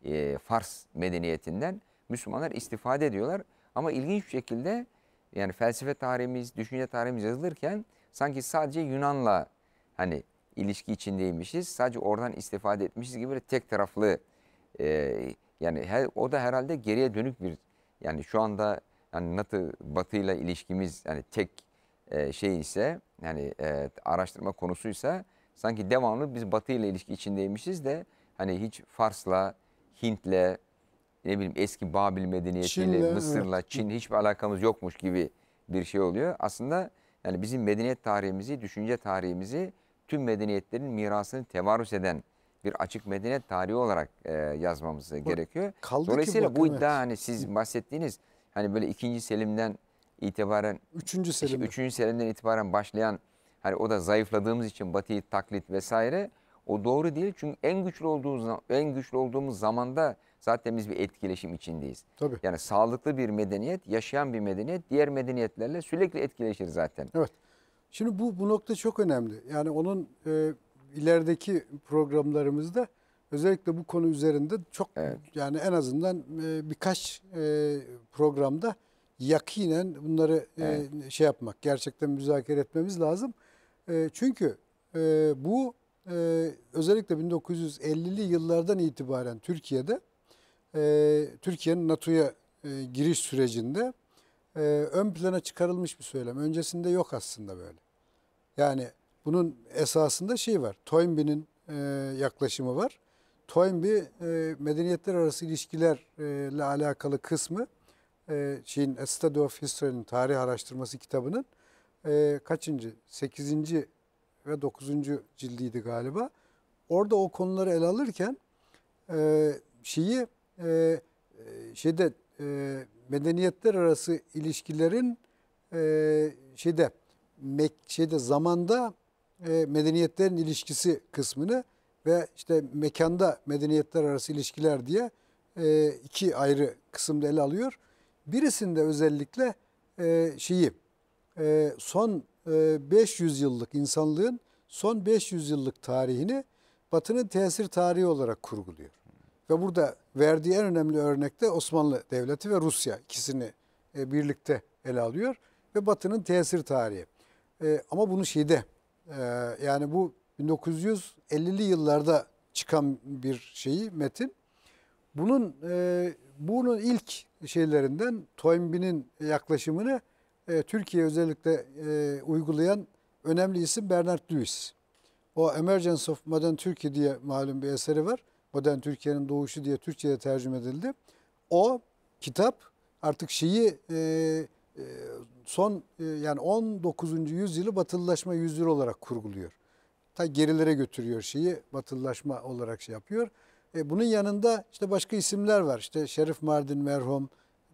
e, Fars medeniyetinden Müslümanlar istifade ediyorlar. Ama ilginç bir şekilde yani felsefe tarihimiz, düşünce tarihimiz yazılırken sanki sadece Yunan'la hani ilişki içindeymişiz. Sadece oradan istifade etmişiz gibi böyle tek taraflı e, yani her, o da herhalde geriye dönük bir yani şu anda yani batı Batı'yla ilişkimiz yani tek e, şey ise yani e, araştırma konusuysa sanki devamlı biz batıyla ilişki içindeymişiz de hani hiç Fars'la, Hint'le, ne bileyim eski Babil medeniyetiyle, Çin'le, Mısır'la, evet. Çin hiçbir alakamız yokmuş gibi bir şey oluyor. Aslında yani bizim medeniyet tarihimizi, düşünce tarihimizi tüm medeniyetlerin mirasını tevarüs eden bir açık medeniyet tarihi olarak e, yazmamız bu, gerekiyor. Kaldı Dolayısıyla bak, bu iddia evet. hani siz bahsettiğiniz hani böyle ikinci Selim'den itibaren üçüncü Selim'den. üçüncü Selim'den itibaren başlayan hani o da zayıfladığımız için Batı'yı taklit vesaire o doğru değil. Çünkü en güçlü olduğumuz en güçlü olduğumuz zamanda Zaten biz bir etkileşim içindeyiz. Tabii. Yani sağlıklı bir medeniyet, yaşayan bir medeniyet, diğer medeniyetlerle sürekli etkileşir zaten. Evet. Şimdi bu bu nokta çok önemli. Yani onun e, ilerideki programlarımızda özellikle bu konu üzerinde çok evet. yani en azından e, birkaç e, programda yakinen bunları e, evet. e, şey yapmak, gerçekten müzakere etmemiz lazım. E, çünkü e, bu e, özellikle 1950'li yıllardan itibaren Türkiye'de e, Türkiye'nin NATO'ya e, giriş sürecinde e, ön plana çıkarılmış bir söylem. Öncesinde yok aslında böyle. Yani bunun esasında şey var. Toynbee'nin e, yaklaşımı var. Toynbee e, medeniyetler arası ilişkilerle alakalı kısmı e, şeyin A Study of History'nin tarih araştırması kitabının e, kaçıncı? sekizinci ve dokuzuncu cildiydi galiba. Orada o konuları ele alırken e, şeyi e, e, şeyde e, medeniyetler arası ilişkilerin e, şeyde mek, şeyde zamanda e, medeniyetlerin ilişkisi kısmını ve işte mekanda medeniyetler arası ilişkiler diye e, iki ayrı kısımda ele alıyor. Birisinde özellikle e, şeyi e, son e, 500 yıllık insanlığın son 500 yıllık tarihini Batı'nın tesir tarihi olarak kurguluyor. Ve burada verdiği en önemli örnekte Osmanlı Devleti ve Rusya ikisini e, birlikte ele alıyor ve Batı'nın tesir tarihi. E, ama bunu şeyde e, yani bu 1950'li yıllarda çıkan bir şeyi metin. Bunun bunun ilk şeylerinden Toynbee'nin yaklaşımını Türkiye özellikle uygulayan önemli isim Bernard Lewis. O Emergence of Modern Turkey diye malum bir eseri var. Modern Türkiye'nin doğuşu diye Türkçe'ye tercüme edildi. O kitap artık şeyi e, e, son e, yani 19. yüzyılı batılılaşma yüzyılı olarak kurguluyor. Ta gerilere götürüyor şeyi batılılaşma olarak şey yapıyor. E, bunun yanında işte başka isimler var. İşte Şerif Mardin merhum,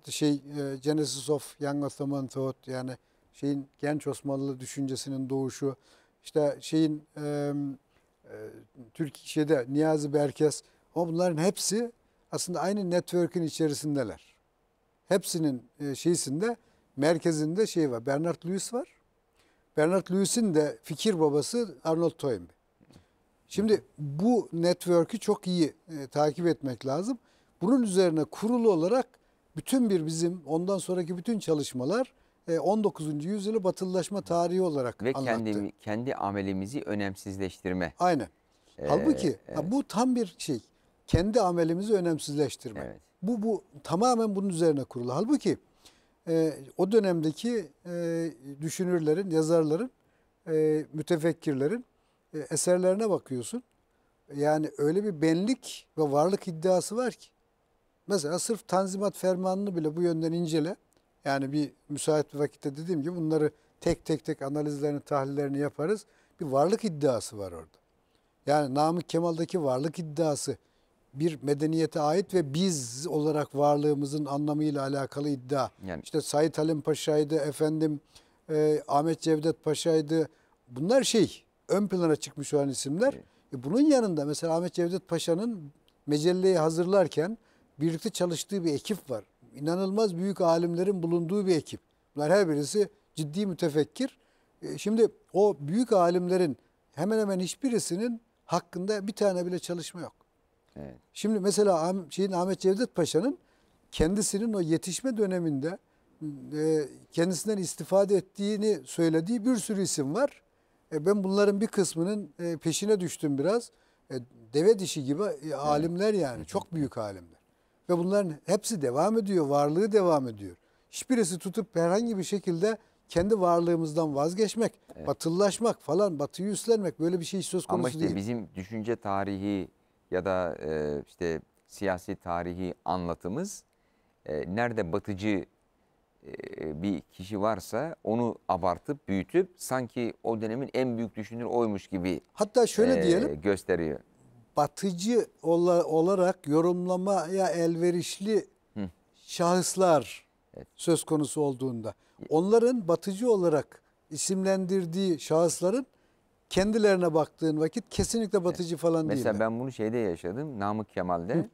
şey e, Genesis of Young Ottoman Thought yani şeyin genç Osmanlı düşüncesinin doğuşu, işte şeyin e, ee, Türkiye'de Niyazi Berkes ama bunların hepsi aslında aynı network'ün içerisindeler. Hepsinin e, şeysinde merkezinde şey var. Bernard Lewis var. Bernard Lewis'in de fikir babası Arnold Toynbee. Şimdi bu network'ü çok iyi e, takip etmek lazım. Bunun üzerine kurulu olarak bütün bir bizim ondan sonraki bütün çalışmalar 19. E, yüzyılı batılılaşma tarihi olarak Ve anlattı. kendi, kendi amelimizi önemsizleştirme. Aynen. Ee, Halbuki evet. bu tam bir şey. Kendi amelimizi önemsizleştirme. Evet. Bu, bu tamamen bunun üzerine kurulu. Halbuki e, o dönemdeki e, düşünürlerin, yazarların, e, mütefekkirlerin e, eserlerine bakıyorsun. Yani öyle bir benlik ve varlık iddiası var ki. Mesela sırf Tanzimat Fermanı'nı bile bu yönden incele. Yani bir müsait bir vakitte dediğim gibi bunları tek tek tek analizlerini, tahlillerini yaparız. Bir varlık iddiası var orada. Yani Namık Kemal'deki varlık iddiası bir medeniyete ait ve biz olarak varlığımızın anlamıyla alakalı iddia. Yani. İşte Said Halim Paşa'ydı, efendim e, Ahmet Cevdet Paşa'ydı. Bunlar şey ön plana çıkmış olan isimler. Evet. E, bunun yanında mesela Ahmet Cevdet Paşa'nın mecelleyi hazırlarken birlikte çalıştığı bir ekip var inanılmaz büyük alimlerin bulunduğu bir ekip. Bunlar her birisi ciddi mütefekkir. E, şimdi o büyük alimlerin hemen hemen hiçbirisinin hakkında bir tane bile çalışma yok. Evet. Şimdi mesela şeyin Ahmet Cevdet Paşa'nın kendisinin o yetişme döneminde e, kendisinden istifade ettiğini söylediği bir sürü isim var. E, ben bunların bir kısmının peşine düştüm biraz. Deve dişi gibi alimler yani çok büyük alimler. Ve bunların hepsi devam ediyor, varlığı devam ediyor. Hiçbirisi tutup herhangi bir şekilde kendi varlığımızdan vazgeçmek, evet. batıllaşmak falan, batıyı üstlenmek böyle bir şey söz konusu değil. Ama işte değil. bizim düşünce tarihi ya da e, işte siyasi tarihi anlatımız e, nerede batıcı e, bir kişi varsa onu abartıp büyütüp sanki o dönemin en büyük düşünür oymuş gibi Hatta şöyle e, diyelim gösteriyor batıcı olarak yorumlamaya elverişli Hı. şahıslar evet. söz konusu olduğunda onların batıcı olarak isimlendirdiği şahısların kendilerine baktığın vakit kesinlikle batıcı evet. falan değil. Mesela ben bunu şeyde yaşadım Namık Kemal'de. Hı.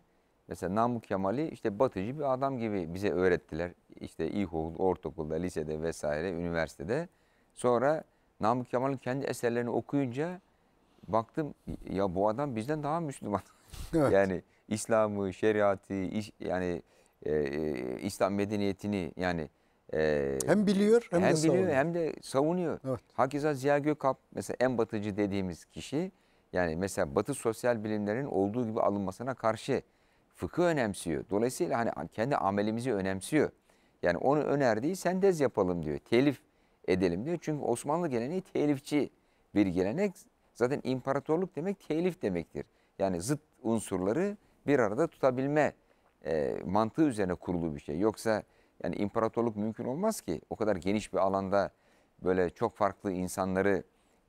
Mesela Namık Kemal'i işte batıcı bir adam gibi bize öğrettiler. İşte ilkokul, ortaokulda, lisede vesaire, üniversitede. Sonra Namık Kemal'in kendi eserlerini okuyunca baktım ya bu adam bizden daha Müslüman. evet. Yani İslam'ı, şeriatı, iş, yani e, e, İslam medeniyetini yani e, hem biliyor hem, hem de biliyor, savunuyor. Hem de savunuyor. Evet. Hakeza Ziya Gökalp mesela en batıcı dediğimiz kişi yani mesela batı sosyal bilimlerin olduğu gibi alınmasına karşı fıkı önemsiyor. Dolayısıyla hani kendi amelimizi önemsiyor. Yani onu önerdiği sentez yapalım diyor. Telif edelim diyor. Çünkü Osmanlı geleneği telifçi bir gelenek. Zaten imparatorluk demek telif demektir. Yani zıt unsurları bir arada tutabilme e, mantığı üzerine kurulu bir şey. Yoksa yani imparatorluk mümkün olmaz ki. O kadar geniş bir alanda böyle çok farklı insanları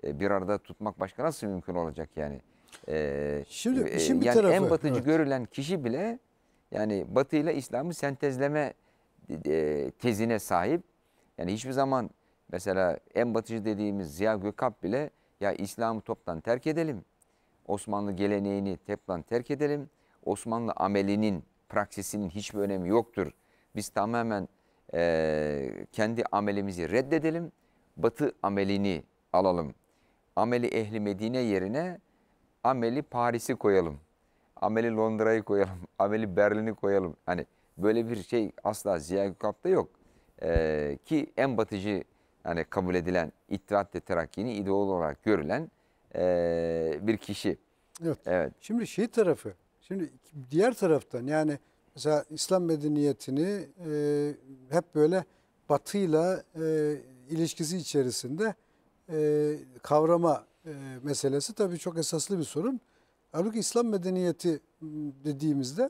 e, bir arada tutmak başka nasıl mümkün olacak yani? E, Şimdi e, işin bir yani tarafı. En batıcı evet. görülen kişi bile yani Batı ile İslam'ı sentezleme e, tezine sahip. Yani hiçbir zaman mesela en batıcı dediğimiz Ziya Gökalp bile ya İslam'ı toptan terk edelim. Osmanlı geleneğini toptan terk edelim. Osmanlı amelinin, praksisinin hiçbir önemi yoktur. Biz tamamen e, kendi amelimizi reddedelim. Batı amelini alalım. Ameli ehli Medine yerine ameli Paris'i koyalım. Ameli Londra'yı koyalım. Ameli Berlin'i koyalım. Hani böyle bir şey asla Ziya Gökalp'ta yok. Ee, ki en batıcı yani kabul edilen İttihat ve Terakki'ni ideol olarak görülen e, bir kişi. Evet. evet. Şimdi şey tarafı, şimdi diğer taraftan yani mesela İslam medeniyetini e, hep böyle batıyla e, ilişkisi içerisinde e, kavrama e, meselesi tabii çok esaslı bir sorun. Halbuki İslam medeniyeti dediğimizde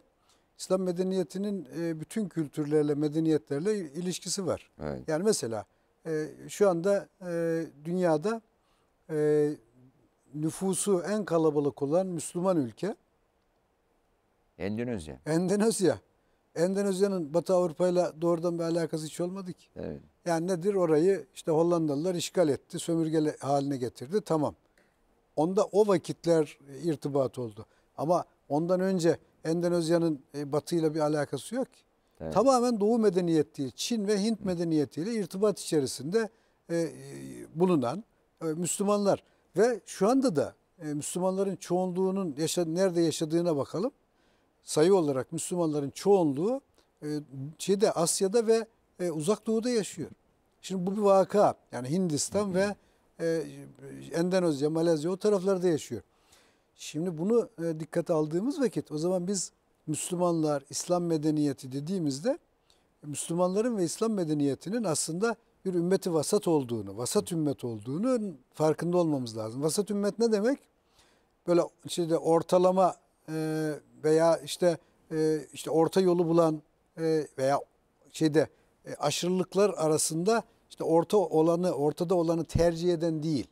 İslam medeniyetinin e, bütün kültürlerle, medeniyetlerle ilişkisi var. Evet. Yani mesela e, şu anda e, dünyada e, nüfusu en kalabalık olan Müslüman ülke. Endonezya. Endonezya. Endonezya'nın Batı Avrupa ile doğrudan bir alakası hiç olmadı ki. Evet. Yani nedir orayı işte Hollandalılar işgal etti, sömürge haline getirdi. Tamam. Onda o vakitler irtibat oldu. Ama ondan önce Endonezya'nın e, Batı ile bir alakası yok ki. Evet. Tamamen Doğu medeniyeti, Çin ve Hint medeniyetiyle irtibat içerisinde e, e, bulunan e, Müslümanlar ve şu anda da e, Müslümanların çoğunluğunun yaşa, nerede yaşadığına bakalım. Sayı olarak Müslümanların çoğunluğu e, şeyde Asya'da ve e, Uzak Doğu'da yaşıyor. Şimdi bu bir vaka. Yani Hindistan hı. ve e, Endonezya, Malezya o taraflarda yaşıyor. Şimdi bunu e, dikkate aldığımız vakit o zaman biz Müslümanlar, İslam medeniyeti dediğimizde Müslümanların ve İslam medeniyetinin aslında bir ümmeti vasat olduğunu, vasat ümmet olduğunu farkında olmamız lazım. Vasat ümmet ne demek? Böyle işte ortalama e, veya işte e, işte orta yolu bulan e, veya şeyde aşırılıklar arasında işte orta olanı, ortada olanı tercih eden değil.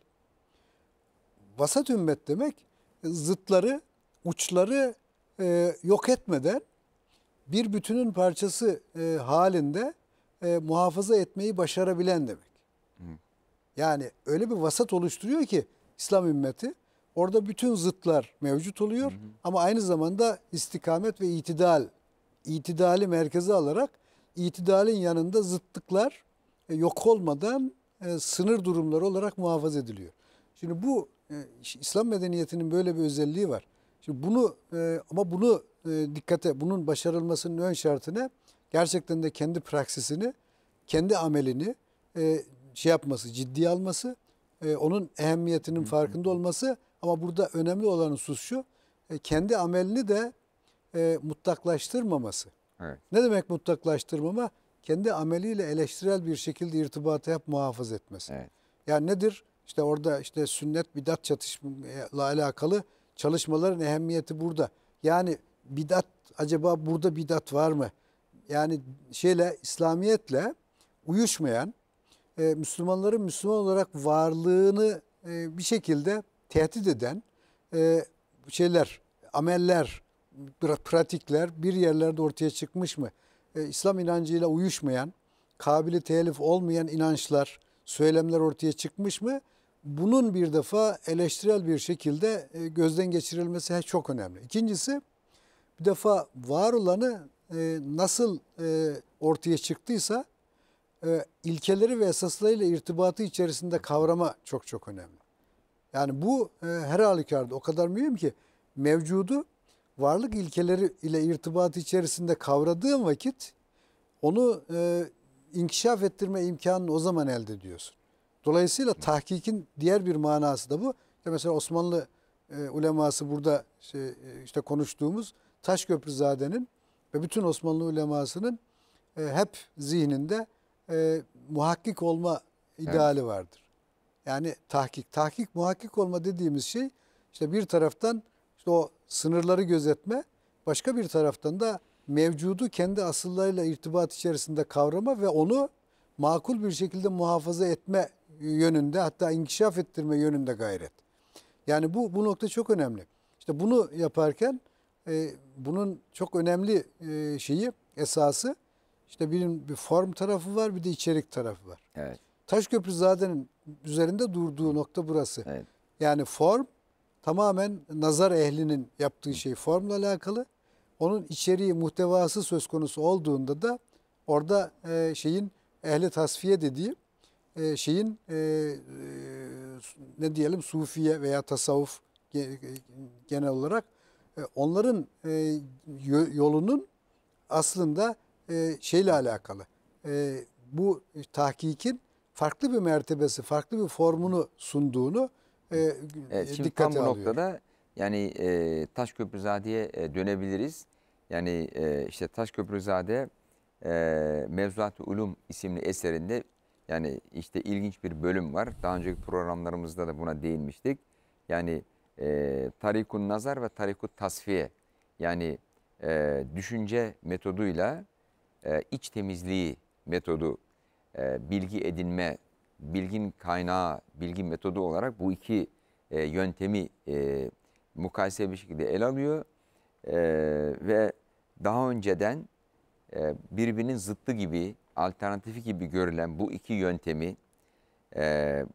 Vasat ümmet demek zıtları, uçları e, yok etmeden bir bütünün parçası e, halinde e, muhafaza etmeyi başarabilen demek. Yani öyle bir vasat oluşturuyor ki İslam ümmeti orada bütün zıtlar mevcut oluyor ama aynı zamanda istikamet ve itidal itidali merkeze alarak itidalin yanında zıtlıklar e, yok olmadan e, sınır durumları olarak muhafaza ediliyor. Şimdi bu e, İslam medeniyetinin böyle bir özelliği var. Şimdi bunu e, ama bunu e, dikkate, bunun başarılmasının ön şartını gerçekten de kendi praksisini, kendi amelini e, şey yapması, ciddiye alması, e, onun ehemmiyetinin farkında olması ama burada önemli olan husus şu, e, kendi amelini de e, mutlaklaştırmaması. Evet. Ne demek mutlaklaştırmama? Kendi ameliyle eleştirel bir şekilde irtibatı hep muhafaza etmesi. Evet. Yani nedir? İşte orada işte sünnet bidat çatışmayla e, alakalı çalışmaların ehemmiyeti burada. Yani bidat acaba burada bidat var mı? Yani şeyle İslamiyetle uyuşmayan e, Müslümanların Müslüman olarak varlığını e, bir şekilde tehdit eden e, şeyler, ameller, pratikler bir yerlerde ortaya çıkmış mı? E, İslam inancıyla uyuşmayan, kabili telif olmayan inançlar, söylemler ortaya çıkmış mı? bunun bir defa eleştirel bir şekilde e, gözden geçirilmesi çok önemli. İkincisi bir defa var olanı e, nasıl e, ortaya çıktıysa ilkeleri ve esaslarıyla irtibatı içerisinde kavrama çok çok önemli. Yani bu her halükarda o kadar mühim ki mevcudu varlık ilkeleri ile irtibatı içerisinde kavradığın vakit onu inkişaf ettirme imkanını o zaman elde ediyorsun. Dolayısıyla tahkikin diğer bir manası da bu. İşte mesela Osmanlı e, uleması burada şey, e, işte konuştuğumuz Taşköprüzade'nin ve bütün Osmanlı ulemasının e, hep zihninde e, muhakkik olma ideali evet. vardır. Yani tahkik. Tahkik, muhakkik olma dediğimiz şey işte bir taraftan işte o sınırları gözetme, başka bir taraftan da mevcudu kendi asıllarıyla irtibat içerisinde kavrama ve onu makul bir şekilde muhafaza etme yönünde hatta inkişaf ettirme yönünde gayret. Yani bu bu nokta çok önemli. İşte bunu yaparken e, bunun çok önemli e, şeyi esası işte bir, bir form tarafı var bir de içerik tarafı var. Evet. Taşköprü zaten üzerinde durduğu nokta burası. Evet. Yani form tamamen nazar ehlinin yaptığı şey formla alakalı. Onun içeriği, muhtevası söz konusu olduğunda da orada e, şeyin ehli tasfiye dediğim e, şeyin e, e, ne diyelim sufiye veya tasavvuf genel olarak onların yolunun aslında e, şeyle alakalı. bu tahkikin farklı bir mertebesi, farklı bir formunu sunduğunu e, evet, şimdi tam bu alıyor. noktada yani Taşköprüzade'ye dönebiliriz. Yani işte Taşköprüzade e, Mevzuat-ı Ulum isimli eserinde yani işte ilginç bir bölüm var. Daha önceki programlarımızda da buna değinmiştik. Yani e, tarikun nazar ve tarikut tasfiye yani e, düşünce metoduyla e, iç temizliği metodu, e, bilgi edinme, bilgin kaynağı, bilgi metodu olarak bu iki e, yöntemi e, mukayese bir şekilde el alıyor. E, ve daha önceden e, birbirinin zıttı gibi, alternatifi gibi görülen bu iki yöntemi e, e,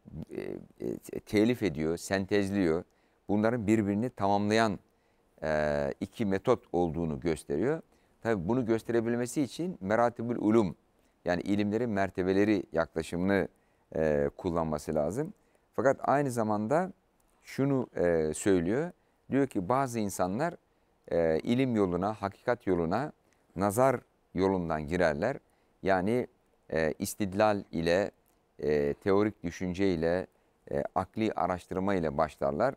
e, telif ediyor, sentezliyor. Bunların birbirini tamamlayan e, iki metot olduğunu gösteriyor. Tabii bunu gösterebilmesi için meratibül ulum yani ilimlerin mertebeleri yaklaşımını e, kullanması lazım. Fakat aynı zamanda şunu e, söylüyor. Diyor ki bazı insanlar e, ilim yoluna, hakikat yoluna nazar yolundan girerler. Yani e, istidlal ile, e, teorik düşünce ile, e, akli araştırma ile başlarlar.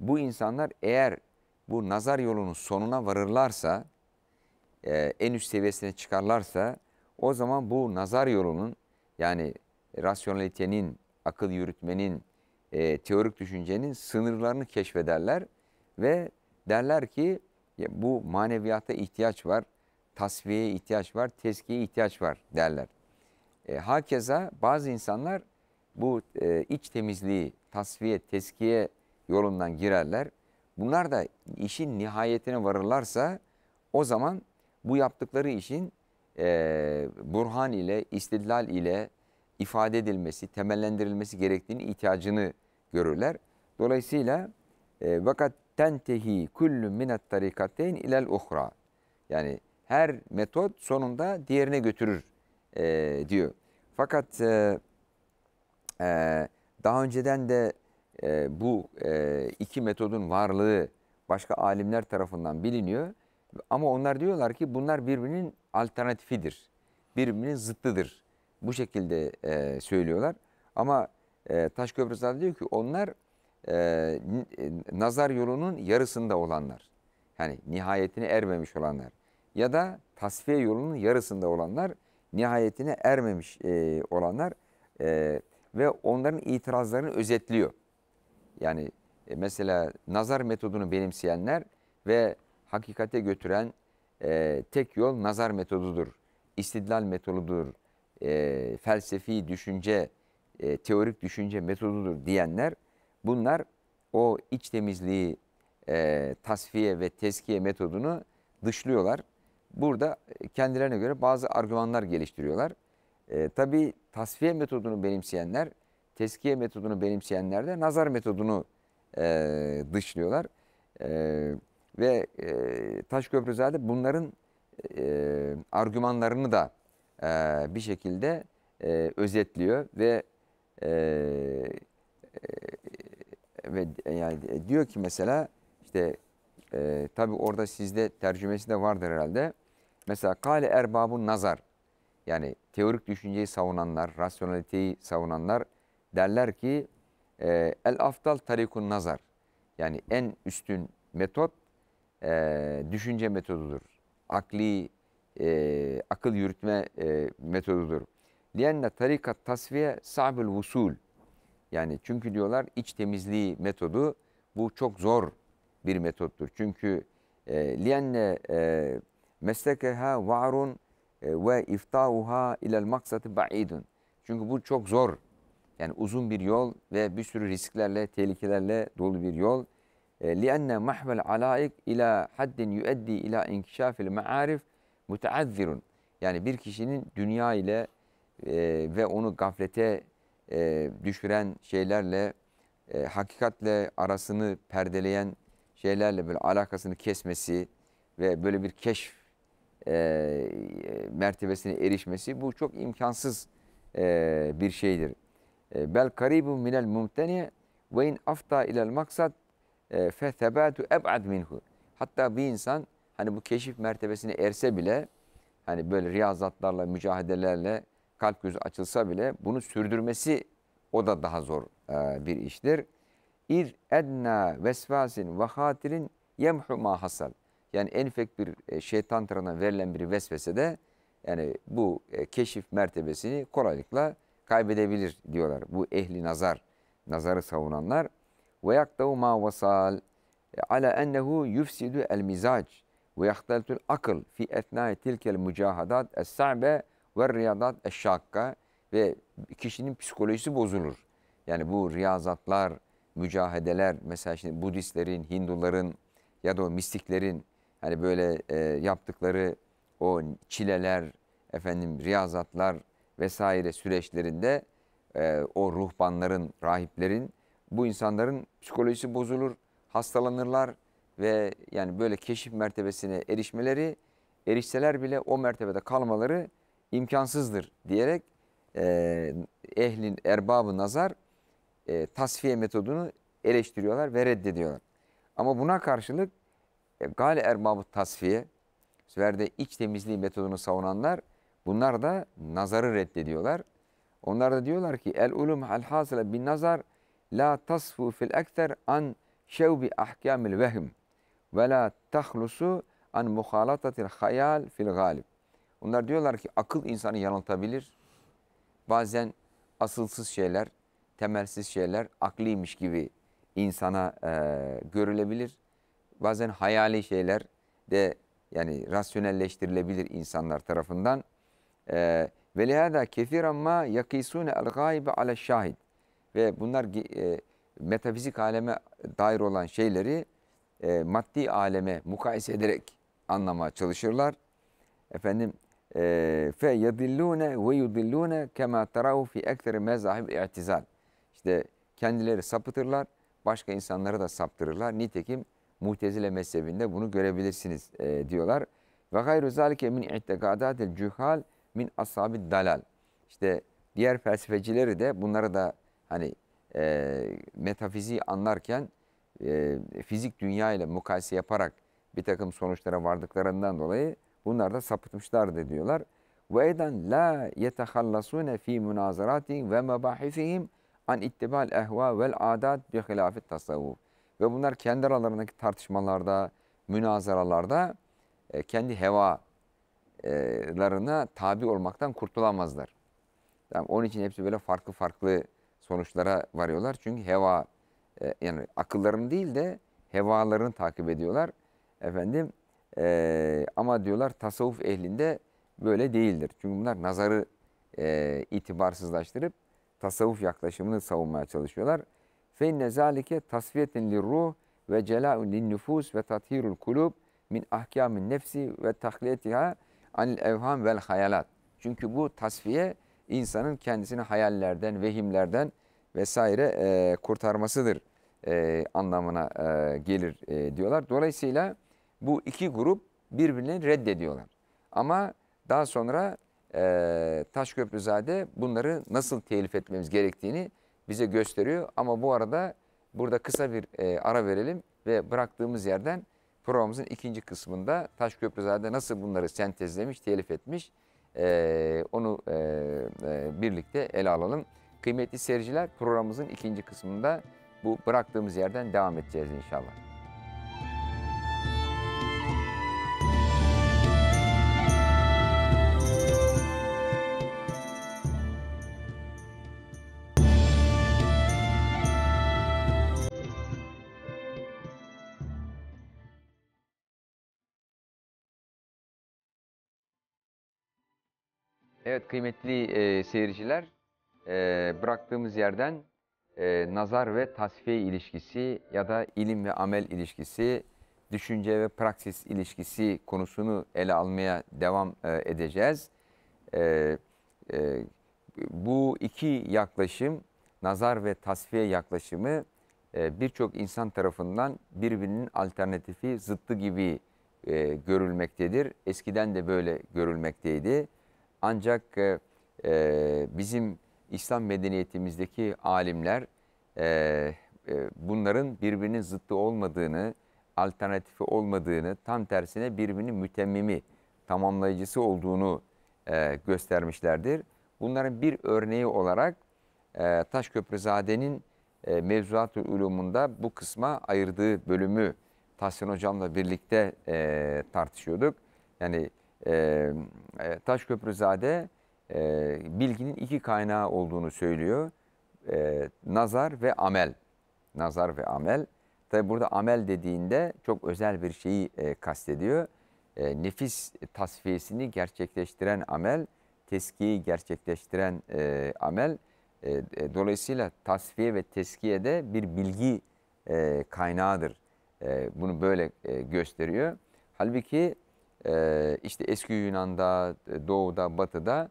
Bu insanlar eğer bu nazar yolunun sonuna varırlarsa, e, en üst seviyesine çıkarlarsa o zaman bu nazar yolunun yani rasyonelitenin, akıl yürütmenin, e, teorik düşüncenin sınırlarını keşfederler ve derler ki bu maneviyata ihtiyaç var tasfiyeye ihtiyaç var, tezkiye ihtiyaç var derler. E, hakeza bazı insanlar bu e, iç temizliği, tasfiye, tezkiye yolundan girerler. Bunlar da işin nihayetine varırlarsa o zaman bu yaptıkları işin e, burhan ile, istidlal ile ifade edilmesi, temellendirilmesi gerektiğini ihtiyacını görürler. Dolayısıyla e, vakat tentehi kullu minet tarikateyn ilel uhra. Yani her metot sonunda diğerine götürür e, diyor. Fakat e, e, daha önceden de e, bu e, iki metodun varlığı başka alimler tarafından biliniyor. Ama onlar diyorlar ki bunlar birbirinin alternatifidir. Birbirinin zıttıdır. Bu şekilde e, söylüyorlar. Ama e, Taşköprüzade diyor ki onlar e, e, nazar yolunun yarısında olanlar. Yani nihayetine ermemiş olanlar ya da tasfiye yolunun yarısında olanlar nihayetine ermemiş e, olanlar e, ve onların itirazlarını özetliyor. Yani e, mesela nazar metodunu benimseyenler ve hakikate götüren e, tek yol nazar metodudur, istidlal metodudur, e, felsefi düşünce, e, teorik düşünce metodudur diyenler bunlar o iç temizliği, e, tasfiye ve tezkiye metodunu dışlıyorlar. Burada e, kendilerine göre bazı argümanlar geliştiriyorlar. E, tabii tasfiye metodunu benimseyenler, teskiye metodunu benimseyenler de nazar metodunu e, dışlıyorlar. E, ve e, Taşköprüzade bunların e, argümanlarını da e, bir şekilde e, özetliyor ve e, e, ve e, yani e, diyor ki mesela işte e, tabii orada sizde tercümesi de vardır herhalde. Mesela kale erbabun nazar. Yani teorik düşünceyi savunanlar, rasyoneliteyi savunanlar derler ki e, el aftal tarikun nazar. Yani en üstün metot e, düşünce metodudur. Akli, e, akıl yürütme e, metodudur. Lianne tarikat tasfiye sa'bül vusul. Yani çünkü diyorlar iç temizliği metodu bu çok zor bir metottur. Çünkü e, lianne e, meslekeha varun e, ve iftauha ilel maksatı ba'idun. Çünkü bu çok zor. Yani uzun bir yol ve bir sürü risklerle, tehlikelerle dolu bir yol. لِأَنَّ مَحْوَ الْعَلَائِقْ اِلَى حَدٍ يُؤَدِّي اِلَى اِنْكِشَافِ الْمَعَارِفِ مُتَعَذِّرٌ Yani bir kişinin dünya ile e, ve onu gaflete e, düşüren şeylerle, e, hakikatle arasını perdeleyen şeylerle böyle alakasını kesmesi ve böyle bir keşf e, mertebesine erişmesi bu çok imkansız e, bir şeydir. E, bel karibu minel mumteni ve in afta ilel maksat e, fe thebatu eb'ad minhu. Hatta bir insan hani bu keşif mertebesine erse bile hani böyle riyazatlarla, mücahedelerle kalp gözü açılsa bile bunu sürdürmesi o da daha zor e, bir iştir. İr edna vesvasin ve hatirin yemhu ma hasal. Yani en ufak bir e, şeytan tarafından verilen bir vesvese de yani bu e, keşif mertebesini kolaylıkla kaybedebilir diyorlar. Bu ehli nazar, nazarı savunanlar. Ve yaktavu ma vasal ala ennehu yufsidu el mizac ve yahteltul akıl fi etnai tilkel mücahadat es sa'be ve riyadat es şakka ve kişinin psikolojisi bozulur. Yani bu riyazatlar, mücahedeler mesela şimdi Budistlerin, Hinduların ya da o mistiklerin Hani böyle e, yaptıkları o çileler, efendim riyazatlar vesaire süreçlerinde e, o ruhbanların, rahiplerin bu insanların psikolojisi bozulur, hastalanırlar ve yani böyle keşif mertebesine erişmeleri, erişseler bile o mertebede kalmaları imkansızdır diyerek e, ehlin erbabı nazar e, tasfiye metodunu eleştiriyorlar ve reddediyorlar. Ama buna karşılık Gal e, gale erbabı tasfiye, Süver'de iç temizliği metodunu savunanlar bunlar da nazarı reddediyorlar. Onlar da diyorlar ki el ulum hal hasile bin nazar la tasfu fil ekter an şevbi ahkamil vehm ve la tahlusu an muhalatatil hayal fil galib. Onlar diyorlar ki akıl insanı yanıltabilir. Bazen asılsız şeyler, temelsiz şeyler akliymiş gibi insana e, görülebilir bazen hayali şeyler de yani rasyonelleştirilebilir insanlar tarafından. Ee, ve lehâdâ kefiren mâ yakîsûne el gâibe ale şahid. Ve bunlar e, metafizik aleme dair olan şeyleri e, maddi aleme mukayese ederek anlamaya çalışırlar. Efendim e, fe yadillune ve yudillune kema terahu fi ekter mezahib i'tizal. İşte kendileri sapıtırlar, başka insanları da saptırırlar. Nitekim Muhtezile mezhebinde bunu görebilirsiniz e, diyorlar. Ve gayru zalike min ittikadatil cuhal min ashabi dalal. İşte diğer felsefecileri de bunları da hani e, metafiziği anlarken e, fizik dünya ile mukayese yaparak bir takım sonuçlara vardıklarından dolayı bunlar da sapıtmışlardı diyorlar. Ve eden la yetehallasune fi munazaratihim ve mebahifihim an ittibal ehva vel adat bi hilafet tasavvuf. Ve bunlar kendi aralarındaki tartışmalarda, münazaralarda e, kendi hevalarına tabi olmaktan kurtulamazlar. Yani onun için hepsi böyle farklı farklı sonuçlara varıyorlar. Çünkü heva e, yani akıllarını değil de hevalarını takip ediyorlar. Efendim e, ama diyorlar tasavvuf ehlinde böyle değildir. Çünkü bunlar nazarı e, itibarsızlaştırıp tasavvuf yaklaşımını savunmaya çalışıyorlar. Fe inne zalike tasfiyetin lirruh ve celâun linnüfus ve tathirul kulub min ahkâmin nefsi ve tahliyetiha anil evham vel hayalat. Çünkü bu tasfiye insanın kendisini hayallerden, vehimlerden vesaire e, kurtarmasıdır e, anlamına e, gelir e, diyorlar. Dolayısıyla bu iki grup birbirini reddediyorlar. Ama daha sonra e, Taşköprüzade bunları nasıl telif etmemiz gerektiğini bize gösteriyor. Ama bu arada burada kısa bir e, ara verelim ve bıraktığımız yerden programımızın ikinci kısmında Taşköprüzade nasıl bunları sentezlemiş, telif etmiş e, onu e, e, birlikte ele alalım. Kıymetli seyirciler programımızın ikinci kısmında bu bıraktığımız yerden devam edeceğiz inşallah. Evet kıymetli e, seyirciler, e, bıraktığımız yerden e, nazar ve tasfiye ilişkisi ya da ilim ve amel ilişkisi, düşünce ve praksis ilişkisi konusunu ele almaya devam e, edeceğiz. E, e, bu iki yaklaşım, nazar ve tasfiye yaklaşımı e, birçok insan tarafından birbirinin alternatifi, zıttı gibi e, görülmektedir. Eskiden de böyle görülmekteydi ancak e, e, bizim İslam medeniyetimizdeki alimler e, e, bunların birbirinin zıttı olmadığını, alternatifi olmadığını, tam tersine birbirinin mütemmimi, tamamlayıcısı olduğunu e, göstermişlerdir. Bunların bir örneği olarak e, Taşköprüzade'nin e, Mevzuat-ül Ulumunda bu kısma ayırdığı bölümü Tahsin Hocam'la birlikte e, tartışıyorduk. Yani e, Taşköprüzade e, bilginin iki kaynağı olduğunu söylüyor. E, nazar ve amel. Nazar ve amel. Tabi burada amel dediğinde çok özel bir şeyi e, kastediyor. E, nefis tasfiyesini gerçekleştiren amel, teskiyi gerçekleştiren e, amel. E, e, dolayısıyla tasfiye ve teskiye de bir bilgi e, kaynağıdır. E, bunu böyle e, gösteriyor. Halbuki e, işte eski Yunan'da, e, doğuda, batıda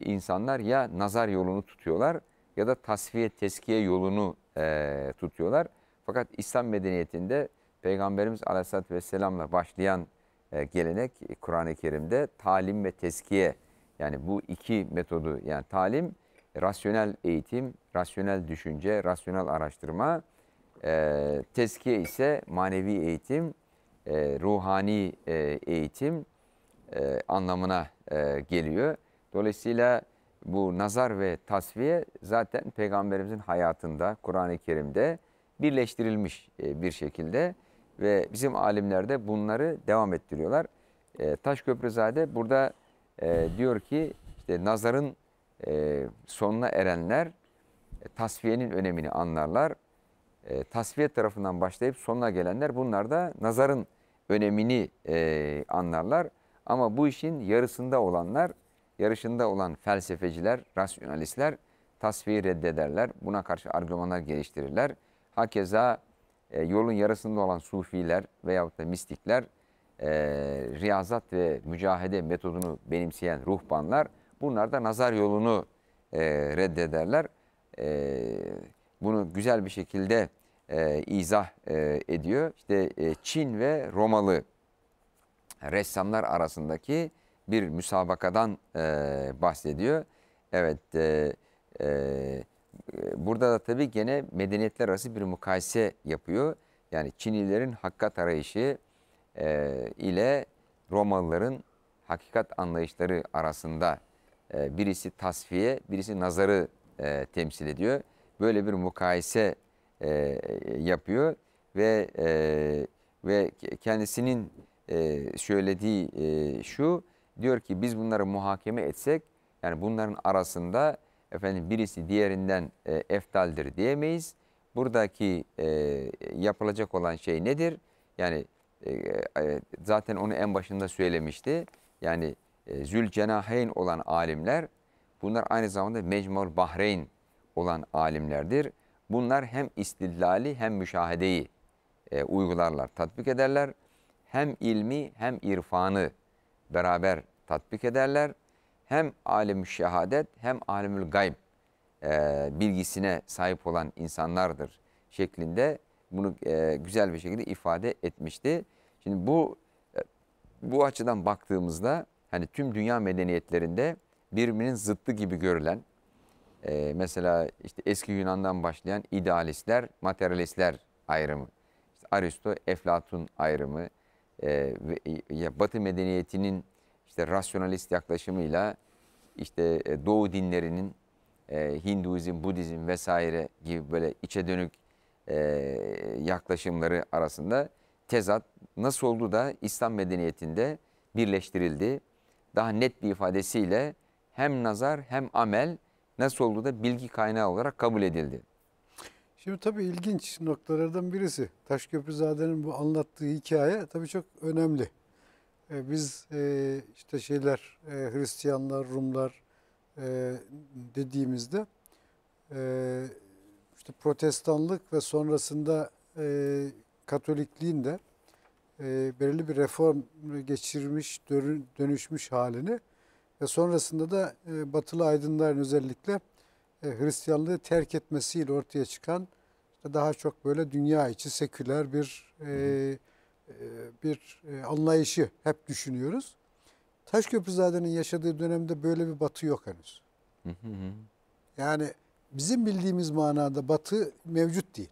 insanlar ya nazar yolunu tutuyorlar ya da tasfiye, teskiye yolunu e, tutuyorlar. Fakat İslam medeniyetinde Peygamberimiz Aleyhisselatü Vesselam'la başlayan e, gelenek e, Kur'an-ı Kerim'de talim ve teskiye yani bu iki metodu yani talim, rasyonel eğitim, rasyonel düşünce, rasyonel araştırma, e, teskiye ise manevi eğitim, e, ruhani e, eğitim e, anlamına e, geliyor. Dolayısıyla bu nazar ve tasfiye zaten peygamberimizin hayatında, Kur'an-ı Kerim'de birleştirilmiş e, bir şekilde ve bizim alimler de bunları devam ettiriyorlar. E, Taşköprüzade burada e, diyor ki işte nazarın e, sonuna erenler e, tasfiyenin önemini anlarlar. E, tasfiye tarafından başlayıp sonuna gelenler bunlar da nazarın önemini e, anlarlar. Ama bu işin yarısında olanlar, yarışında olan felsefeciler, rasyonalistler tasfiyi reddederler. Buna karşı argümanlar geliştirirler. Hakeza e, yolun yarısında olan sufiler veyahut da mistikler, e, riyazat ve mücahede metodunu benimseyen ruhbanlar, bunlar da nazar yolunu e, reddederler. E, bunu güzel bir şekilde e, izah e, ediyor. İşte e, Çin ve Romalı ressamlar arasındaki bir müsabakadan e, bahsediyor. Evet, e, e, burada da tabii gene medeniyetler arası bir mukayese yapıyor. Yani Çinlilerin hakikat arayışı e, ile Romalıların hakikat anlayışları arasında e, birisi tasfiye, birisi nazarı e, temsil ediyor. Böyle bir mukayese e, yapıyor ve e, ve kendisinin e, söylediği e, şu diyor ki biz bunları muhakeme etsek yani bunların arasında efendim birisi diğerinden e, eftaldir diyemeyiz. Buradaki e, yapılacak olan şey nedir? Yani e, e zaten onu en başında söylemişti. Yani e, Zülcenaheyn olan alimler bunlar aynı zamanda Mecmul Bahreyn olan alimlerdir. Bunlar hem istidlali hem müşahedeyi e, uygularlar, tatbik ederler. Hem ilmi hem irfanı beraber tatbik ederler. Hem alim şehadet hem alimül gayb e, bilgisine sahip olan insanlardır şeklinde bunu e, güzel bir şekilde ifade etmişti. Şimdi bu e, bu açıdan baktığımızda hani tüm dünya medeniyetlerinde birbirinin zıttı gibi görülen e, mesela işte eski Yunan'dan başlayan idealistler, materyalistler ayrımı. İşte Aristo, Eflatun ayrımı e, ve ya Batı medeniyetinin işte rasyonalist yaklaşımıyla işte e, Doğu dinlerinin e, Hinduizm, Budizm vesaire gibi böyle içe dönük e, yaklaşımları arasında tezat nasıl oldu da İslam medeniyetinde birleştirildi. Daha net bir ifadesiyle hem nazar hem amel nasıl olduğu da bilgi kaynağı olarak kabul edildi. Şimdi tabii ilginç noktalardan birisi Taşköprüzade'nin bu anlattığı hikaye tabii çok önemli. E, biz e, işte şeyler e, Hristiyanlar, Rumlar dediğimizde işte protestanlık ve sonrasında katolikliğin de belirli bir reform geçirmiş, dönüşmüş halini ve sonrasında da e, batılı aydınların özellikle e, Hristiyanlığı terk etmesiyle ortaya çıkan işte daha çok böyle dünya içi seküler bir e, e, bir e, anlayışı hep düşünüyoruz. Taşköprüzade'nin yaşadığı dönemde böyle bir batı yok henüz. Hı hı. Yani bizim bildiğimiz manada batı mevcut değil.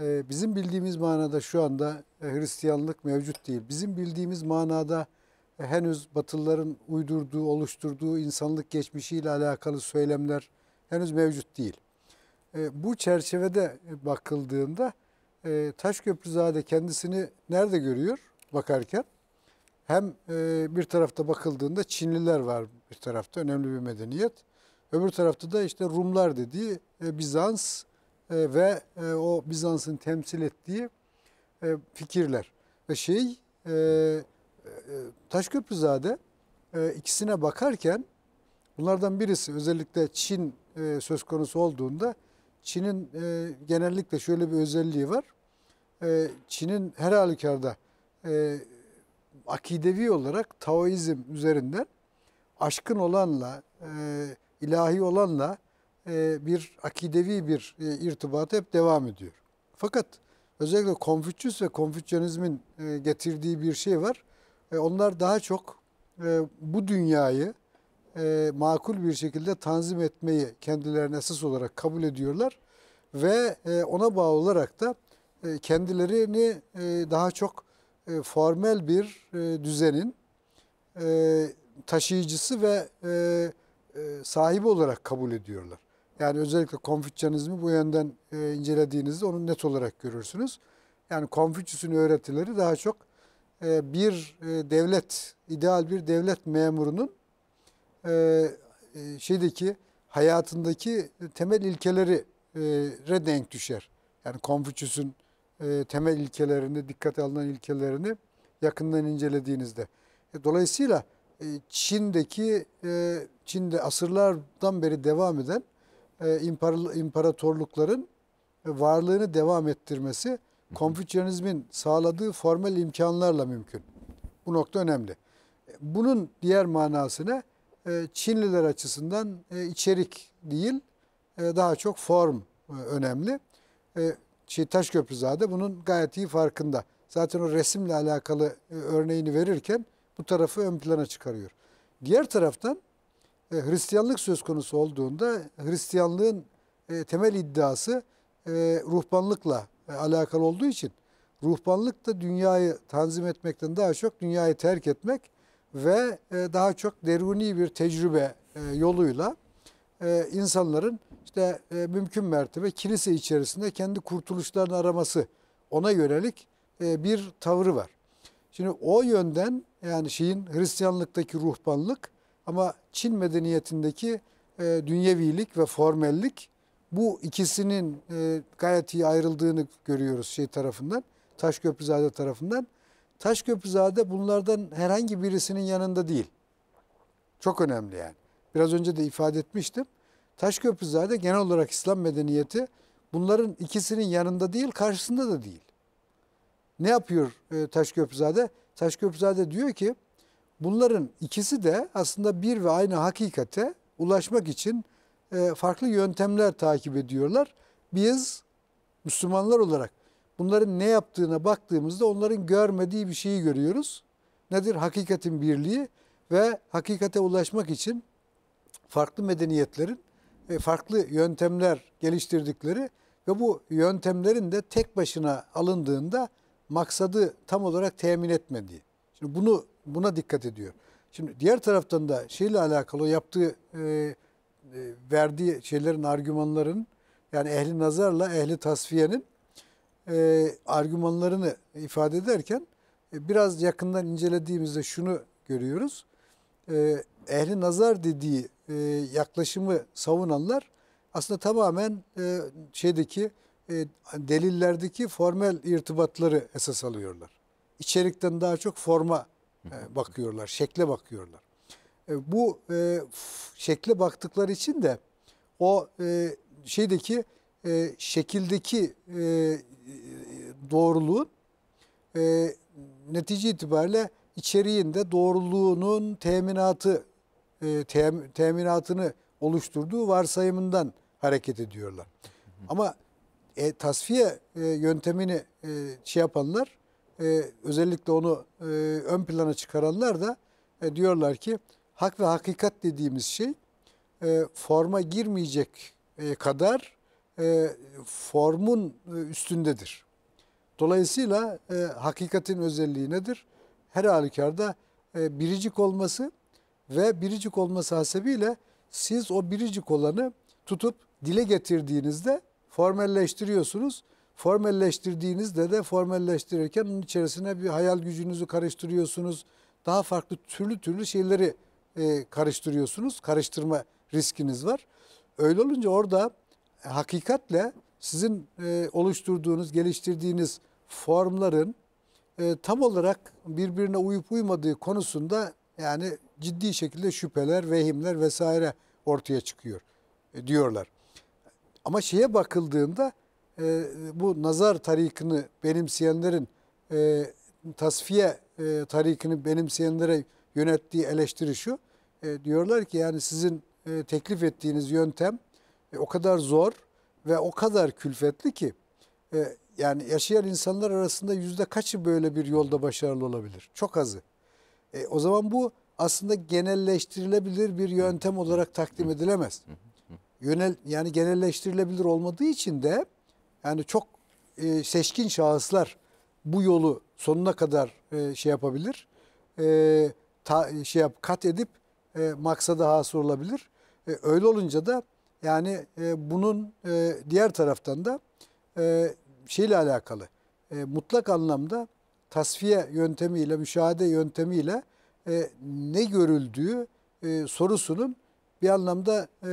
E, bizim bildiğimiz manada şu anda e, Hristiyanlık mevcut değil. Bizim bildiğimiz manada e, henüz Batılıların uydurduğu, oluşturduğu insanlık geçmişiyle alakalı söylemler henüz mevcut değil. E, bu çerçevede bakıldığında e, Taşköprüzade kendisini nerede görüyor bakarken? Hem e, bir tarafta bakıldığında Çinliler var bir tarafta önemli bir medeniyet. Öbür tarafta da işte Rumlar dediği Bizans ve o Bizans'ın temsil ettiği fikirler. Ve şey e, e, Taşköprüzade e, ikisine bakarken bunlardan birisi özellikle Çin söz konusu olduğunda Çin'in genellikle şöyle bir özelliği var. Çin'in her halükarda akidevi olarak Taoizm üzerinden aşkın olanla, ilahi olanla bir akidevi bir irtibat hep devam ediyor. Fakat özellikle Konfüçyüs ve Konfüçyanizmin getirdiği bir şey var. E, onlar daha çok e, bu dünyayı e, makul bir şekilde tanzim etmeyi kendilerine esas olarak kabul ediyorlar ve ona bağlı olarak da kendilerini daha çok formel bir düzenin taşıyıcısı ve sahibi olarak kabul ediyorlar. Yani özellikle Konfüçyanizmi bu yönden e, incelediğinizde onu net olarak görürsünüz. Yani Konfüçyüs'ün öğretileri daha çok e, bir e, devlet, ideal bir devlet memurunun e, şeydeki hayatındaki temel ilkeleri re denk düşer. Yani Konfüçyüs'ün temel ilkelerini, dikkate alınan ilkelerini yakından incelediğinizde. Dolayısıyla Çin'deki, Çin'de asırlardan beri devam eden imparatorlukların varlığını devam ettirmesi Konfüçyanizmin sağladığı formel imkanlarla mümkün. Bu nokta önemli. E, bunun diğer manasına e, Çinliler açısından e, içerik değil, daha çok form önemli. Taş Köprüzade bunun gayet iyi farkında. Zaten o resimle alakalı örneğini verirken bu tarafı ön plana çıkarıyor. Diğer taraftan Hristiyanlık söz konusu olduğunda Hristiyanlığın temel iddiası ruhbanlıkla e, alakalı olduğu için ruhbanlık da dünyayı tanzim etmekten daha çok dünyayı terk etmek ve e, daha çok deruni bir tecrübe e, yoluyla insanların işte mümkün mertebe kilise içerisinde kendi kurtuluşlarını araması ona yönelik bir tavrı var. Şimdi o yönden yani şeyin Hristiyanlıktaki ruhbanlık ama Çin medeniyetindeki dünyevilik ve formellik bu ikisinin e, gayet iyi ayrıldığını görüyoruz şey tarafından. Taşköprüzade tarafından. Taşköprüzade bunlardan herhangi birisinin yanında değil. Çok önemli yani. Biraz önce de ifade etmiştim. Taşköprüzade genel olarak İslam medeniyeti bunların ikisinin yanında değil, karşısında da değil. Ne yapıyor e, Taşköprüzade? Taşköprüzade diyor ki bunların ikisi de aslında bir ve aynı hakikate ulaşmak için e, farklı yöntemler takip ediyorlar. Biz Müslümanlar olarak bunların ne yaptığına baktığımızda onların görmediği bir şeyi görüyoruz. Nedir? Hakikatin birliği ve hakikate ulaşmak için farklı medeniyetlerin e, farklı yöntemler geliştirdikleri ve bu yöntemlerin de tek başına alındığında maksadı tam olarak temin etmediği. Şimdi bunu buna dikkat ediyor. Şimdi diğer taraftan da şeyle alakalı yaptığı e, e, verdiği şeylerin, argümanların yani ehli nazarla ehli tasfiyenin e, argümanlarını ifade ederken e, biraz yakından incelediğimizde şunu görüyoruz. E, ehli nazar dediği e, yaklaşımı savunanlar aslında tamamen e, şeydeki e, delillerdeki formel irtibatları esas alıyorlar. İçerikten daha çok forma e, bakıyorlar, şekle bakıyorlar. E, bu e, şekle baktıkları için de o e, şeydeki e, şekildeki e, e doğruluğun e, netice itibariyle içeriğinde doğruluğunun teminatı e, tem, teminatını oluşturduğu varsayımından hareket ediyorlar. Hı hı. Ama e, tasfiye e, yöntemini e, şey yapanlar e, özellikle onu e, ön plana çıkaranlar da e, diyorlar ki Hak ve hakikat dediğimiz şey e, forma girmeyecek e, kadar e, formun e, üstündedir. Dolayısıyla e, hakikatin özelliği nedir? Her halükarda e, biricik olması ve biricik olması hasebiyle siz o biricik olanı tutup dile getirdiğinizde formelleştiriyorsunuz. Formelleştirdiğinizde de formelleştirirken onun içerisine bir hayal gücünüzü karıştırıyorsunuz. Daha farklı türlü türlü şeyleri e, karıştırıyorsunuz. Karıştırma riskiniz var. Öyle olunca orada e, hakikatle sizin e, oluşturduğunuz, geliştirdiğiniz formların e, tam olarak birbirine uyup uymadığı konusunda yani ciddi şekilde şüpheler, vehimler vesaire ortaya çıkıyor e, diyorlar. Ama şeye bakıldığında e, bu nazar tarikini benimseyenlerin e, tasfiye e, tarikini benimseyenlere yönettiği eleştiri şu. E, diyorlar ki yani sizin e, teklif ettiğiniz yöntem e, o kadar zor ve o kadar külfetli ki e, yani yaşayan insanlar arasında yüzde kaçı böyle bir yolda başarılı olabilir? Çok azı. E, o zaman bu aslında genelleştirilebilir bir yöntem olarak takdim edilemez. Yönel yani genelleştirilebilir olmadığı için de yani çok e, seçkin şahıslar bu yolu sonuna kadar e, şey yapabilir. E, ta, şey yap, kat edip e, maksada hasıl olabilir. E, öyle olunca da yani e, bunun e, diğer taraftan da e, şeyle alakalı e, mutlak anlamda tasfiye yöntemiyle, müşahede yöntemiyle e, ne görüldüğü e, sorusunun bir anlamda e,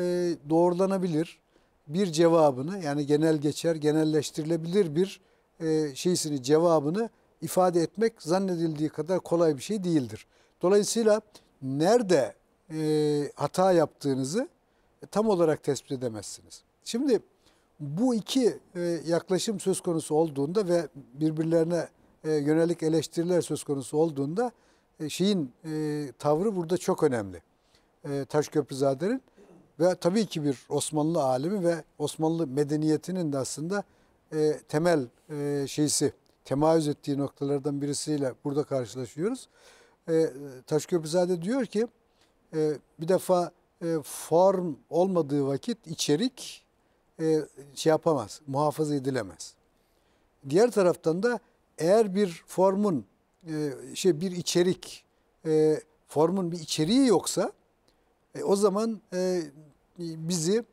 doğrulanabilir bir cevabını yani genel geçer, genelleştirilebilir bir e, şeysini cevabını ifade etmek zannedildiği kadar kolay bir şey değildir. Dolayısıyla nerede e, hata yaptığınızı e, tam olarak tespit edemezsiniz. Şimdi bu iki e, yaklaşım söz konusu olduğunda ve birbirlerine e, yönelik eleştiriler söz konusu olduğunda e, şeyin e, tavrı burada çok önemli. E, Taşköprüzade'nin ve tabii ki bir Osmanlı alimi ve Osmanlı medeniyetinin de aslında e, temel e, şeysi, temayüz ettiği noktalardan birisiyle burada karşılaşıyoruz e, Taşköprüzade diyor ki e, bir defa e, form olmadığı vakit içerik e, şey yapamaz, muhafaza edilemez. Diğer taraftan da eğer bir formun e, şey bir içerik e, formun bir içeriği yoksa e, o zaman e, bizi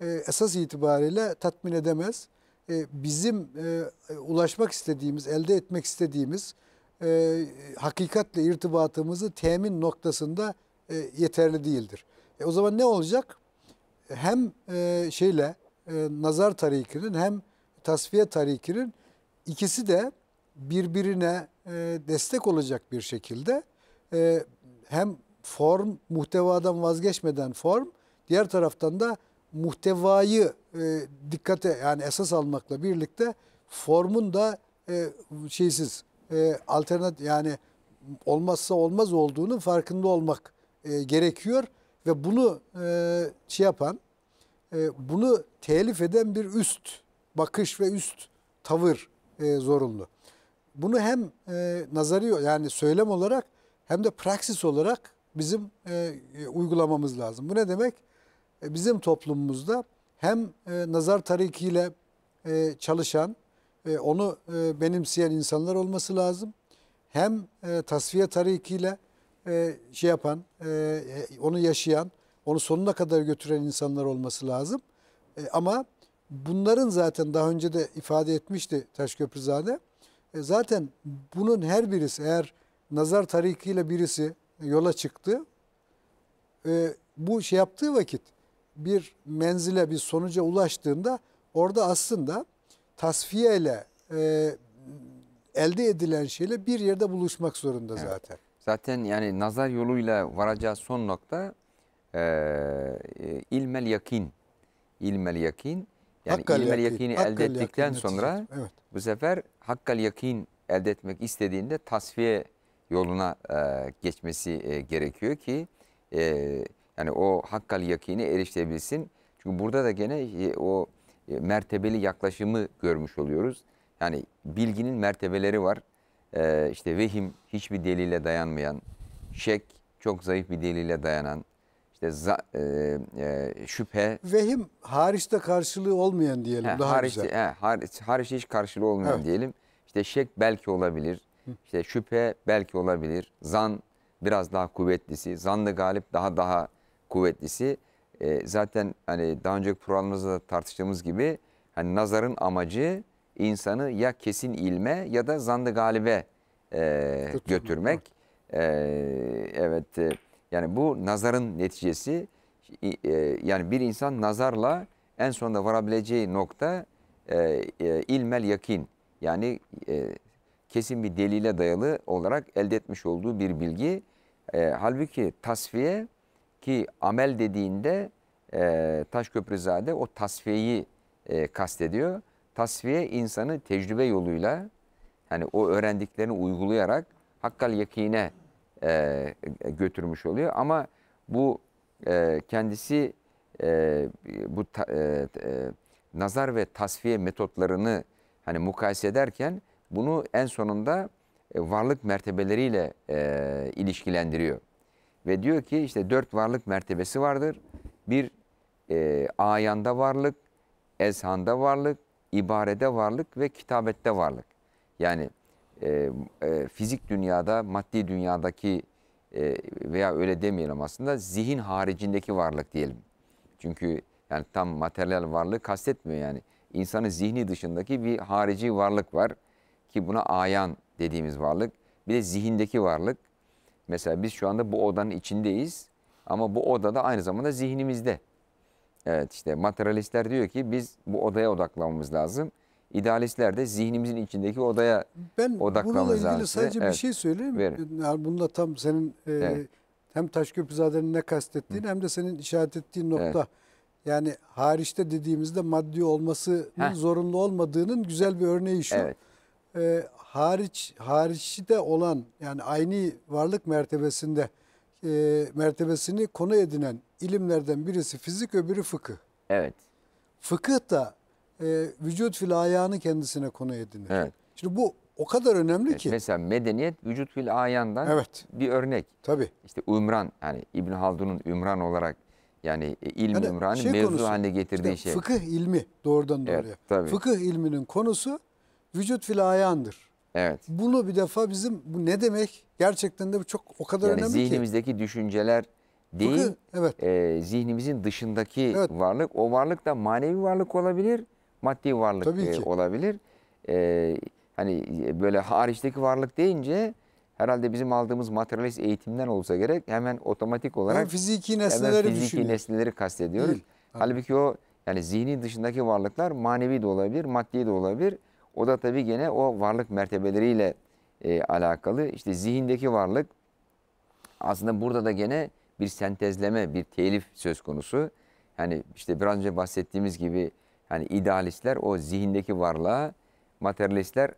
e, esas itibariyle tatmin edemez. E, bizim e, e ulaşmak istediğimiz, elde etmek istediğimiz e, hakikatle irtibatımızı temin noktasında e, yeterli değildir. E, o zaman ne olacak? Hem e, şeyle e, nazar tarikinin hem tasfiye tarikinin ikisi de birbirine e, destek olacak bir şekilde e, hem form muhtevadan vazgeçmeden form diğer taraftan da muhtevayı e, dikkate yani esas almakla birlikte formun da e, şeysiz e, alternatif yani olmazsa olmaz olduğunu farkında olmak e, gerekiyor ve bunu e, şey yapan e, bunu telif eden bir üst bakış ve üst tavır e, zorunlu. Bunu hem e, nazari yani söylem olarak hem de praksis olarak bizim e, e uygulamamız lazım. Bu ne demek? E, bizim toplumumuzda hem e, nazar tarikiyle e, çalışan onu e, benimseyen insanlar olması lazım. Hem e, tasfiye tarikiyle e, şey yapan, e, onu yaşayan, onu sonuna kadar götüren insanlar olması lazım. ama bunların zaten daha önce de ifade etmişti Taşköprüzade. E, zaten bunun her birisi eğer nazar tarikiyle birisi yola çıktı, bu şey yaptığı vakit bir menzile, bir sonuca ulaştığında orada aslında tasfiye ile e, elde edilen şeyle bir yerde buluşmak zorunda evet. zaten. Zaten yani nazar yoluyla varacağı son nokta e, e ilmel yakin. İlmel yakin. Yani hakkal ilmel yakin, yakini hakkal elde ettikten yakin, sonra evet. bu sefer hakkal yakin elde etmek istediğinde tasfiye yoluna e, geçmesi e, gerekiyor ki e, yani o hakkal yakini erişebilsin. Çünkü burada da gene e, o e, mertebeli yaklaşımı görmüş oluyoruz. Yani bilginin mertebeleri var. E, işte vehim hiçbir delile dayanmayan, şek çok zayıf bir delile dayanan, işte za, e, e, şüphe. Vehim hariçte karşılığı olmayan diyelim he, daha hariç, güzel. He, hariç, hariç hiç karşılığı olmayan evet. diyelim. İşte şek belki olabilir. işte şüphe belki olabilir. Zan biraz daha kuvvetlisi. Zanlı galip daha daha kuvvetlisi e, zaten hani daha önceki programımızda tartıştığımız gibi hani nazarın amacı insanı ya kesin ilme ya da zandı galibe e, götürmek. E, evet e, yani bu nazarın neticesi e, yani bir insan nazarla en sonunda varabileceği nokta e, e, ilmel yakin yani e, kesin bir delile dayalı olarak elde etmiş olduğu bir bilgi. E, halbuki tasfiye ki amel dediğinde e, Taşköprüzade o tasfiyeyi e, kastediyor. Tasfiye insanı tecrübe yoluyla yani o öğrendiklerini uygulayarak hakkal yakine e, götürmüş oluyor. Ama bu e, kendisi e, bu ta, e, e, nazar ve tasfiye metotlarını hani mukayese ederken bunu en sonunda e, varlık mertebeleriyle e, ilişkilendiriyor. Ve diyor ki işte dört varlık mertebesi vardır. Bir e, ayanda varlık, ezhanda varlık, ibarede varlık ve kitabette varlık. Yani e, e, fizik dünyada, maddi dünyadaki e, veya öyle demeyelim aslında zihin haricindeki varlık diyelim. Çünkü yani tam materyal varlığı kastetmiyor yani. İnsanın zihni dışındaki bir harici varlık var ki buna ayan dediğimiz varlık. Bir de zihindeki varlık Mesela biz şu anda bu odanın içindeyiz ama bu odada aynı zamanda zihnimizde. Evet işte materyalistler diyor ki biz bu odaya odaklanmamız lazım. İdealistler de zihnimizin içindeki odaya ben odaklanmamız lazım. Ben bununla ilgili sadece evet. bir şey söyleyeyim. Verin. Yani bununla tam senin e, evet. hem Taşköprüzade'nin ne kastettiğini Hı. hem de senin işaret ettiğin nokta. Evet. Yani hariçte dediğimizde maddi olması zorunlu olmadığının güzel bir örneği şu. Evet e, hariç hariçi de olan yani aynı varlık mertebesinde e, mertebesini konu edinen ilimlerden birisi fizik öbürü fıkıh. Evet. Fıkıh da e, vücut fil ayağını kendisine konu edinir. Evet. Şimdi bu o kadar önemli evet, ki. Mesela medeniyet vücut fil ayandan evet. bir örnek. Tabii. İşte Ümran yani İbn Haldun'un Ümran olarak yani e, ilmi yani Ümran'ı şey mevzu konusu, haline getirdiği işte, şey. Fıkıh ilmi doğrudan doğruya. Evet, tabii. Fıkıh ilminin konusu vücut filayandır. Evet. Bunu bir defa bizim bu ne demek? Gerçekten de bu çok o kadar yani önemli ki. Yani Zihnimizdeki düşünceler değil, Çünkü, evet. e, zihnimizin dışındaki evet. varlık. O varlık da manevi varlık olabilir, maddi varlık Tabii e, olabilir. E, hani e, böyle hariçteki varlık deyince herhalde bizim aldığımız materyalist eğitimden olsa gerek hemen otomatik olarak yani fiziki nesneleri hemen fiziki düşünüyor. nesneleri kastediyoruz. Değil. Halbuki o yani zihni dışındaki varlıklar manevi de olabilir, maddi de olabilir. O da tabii gene o varlık mertebeleriyle e, alakalı. İşte zihindeki varlık aslında burada da gene bir sentezleme, bir telif söz konusu. Yani işte biraz önce bahsettiğimiz gibi hani idealistler o zihindeki varlığa, materyalistler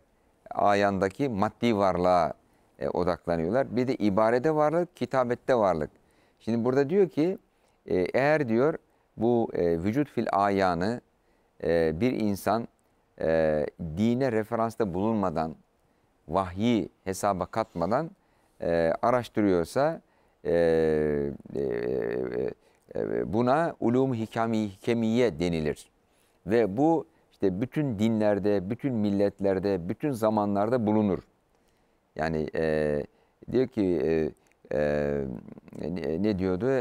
ayandaki maddi varlığa e, odaklanıyorlar. Bir de ibarede varlık, kitabette varlık. Şimdi burada diyor ki e, eğer diyor bu e, vücut fil ayanı e, bir insan e, dine referansta bulunmadan, vahyi hesaba katmadan e, araştırıyorsa e, e, e, e buna ulum hikami hikemiye denilir. Ve bu işte bütün dinlerde, bütün milletlerde, bütün zamanlarda bulunur. Yani e, diyor ki e, e, ne diyordu? E,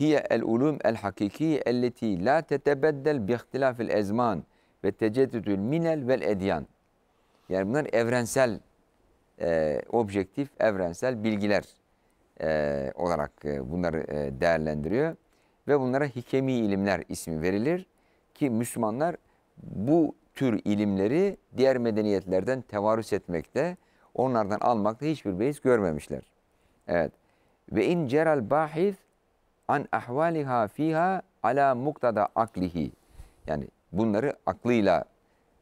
hiye el ulum el hakiki elleti la tetebeddel bi ihtilafil ezman ve teceddüdül minel vel edyan. Yani bunlar evrensel, e, objektif, evrensel bilgiler e, olarak e, bunları e, değerlendiriyor. Ve bunlara hikemi ilimler ismi verilir ki Müslümanlar bu tür ilimleri diğer medeniyetlerden tevarüs etmekte, onlardan almakta hiçbir beis görmemişler. Evet. Ve in ceral bahis an ahvaliha fiha ala muktada aklihi. Yani Bunları aklıyla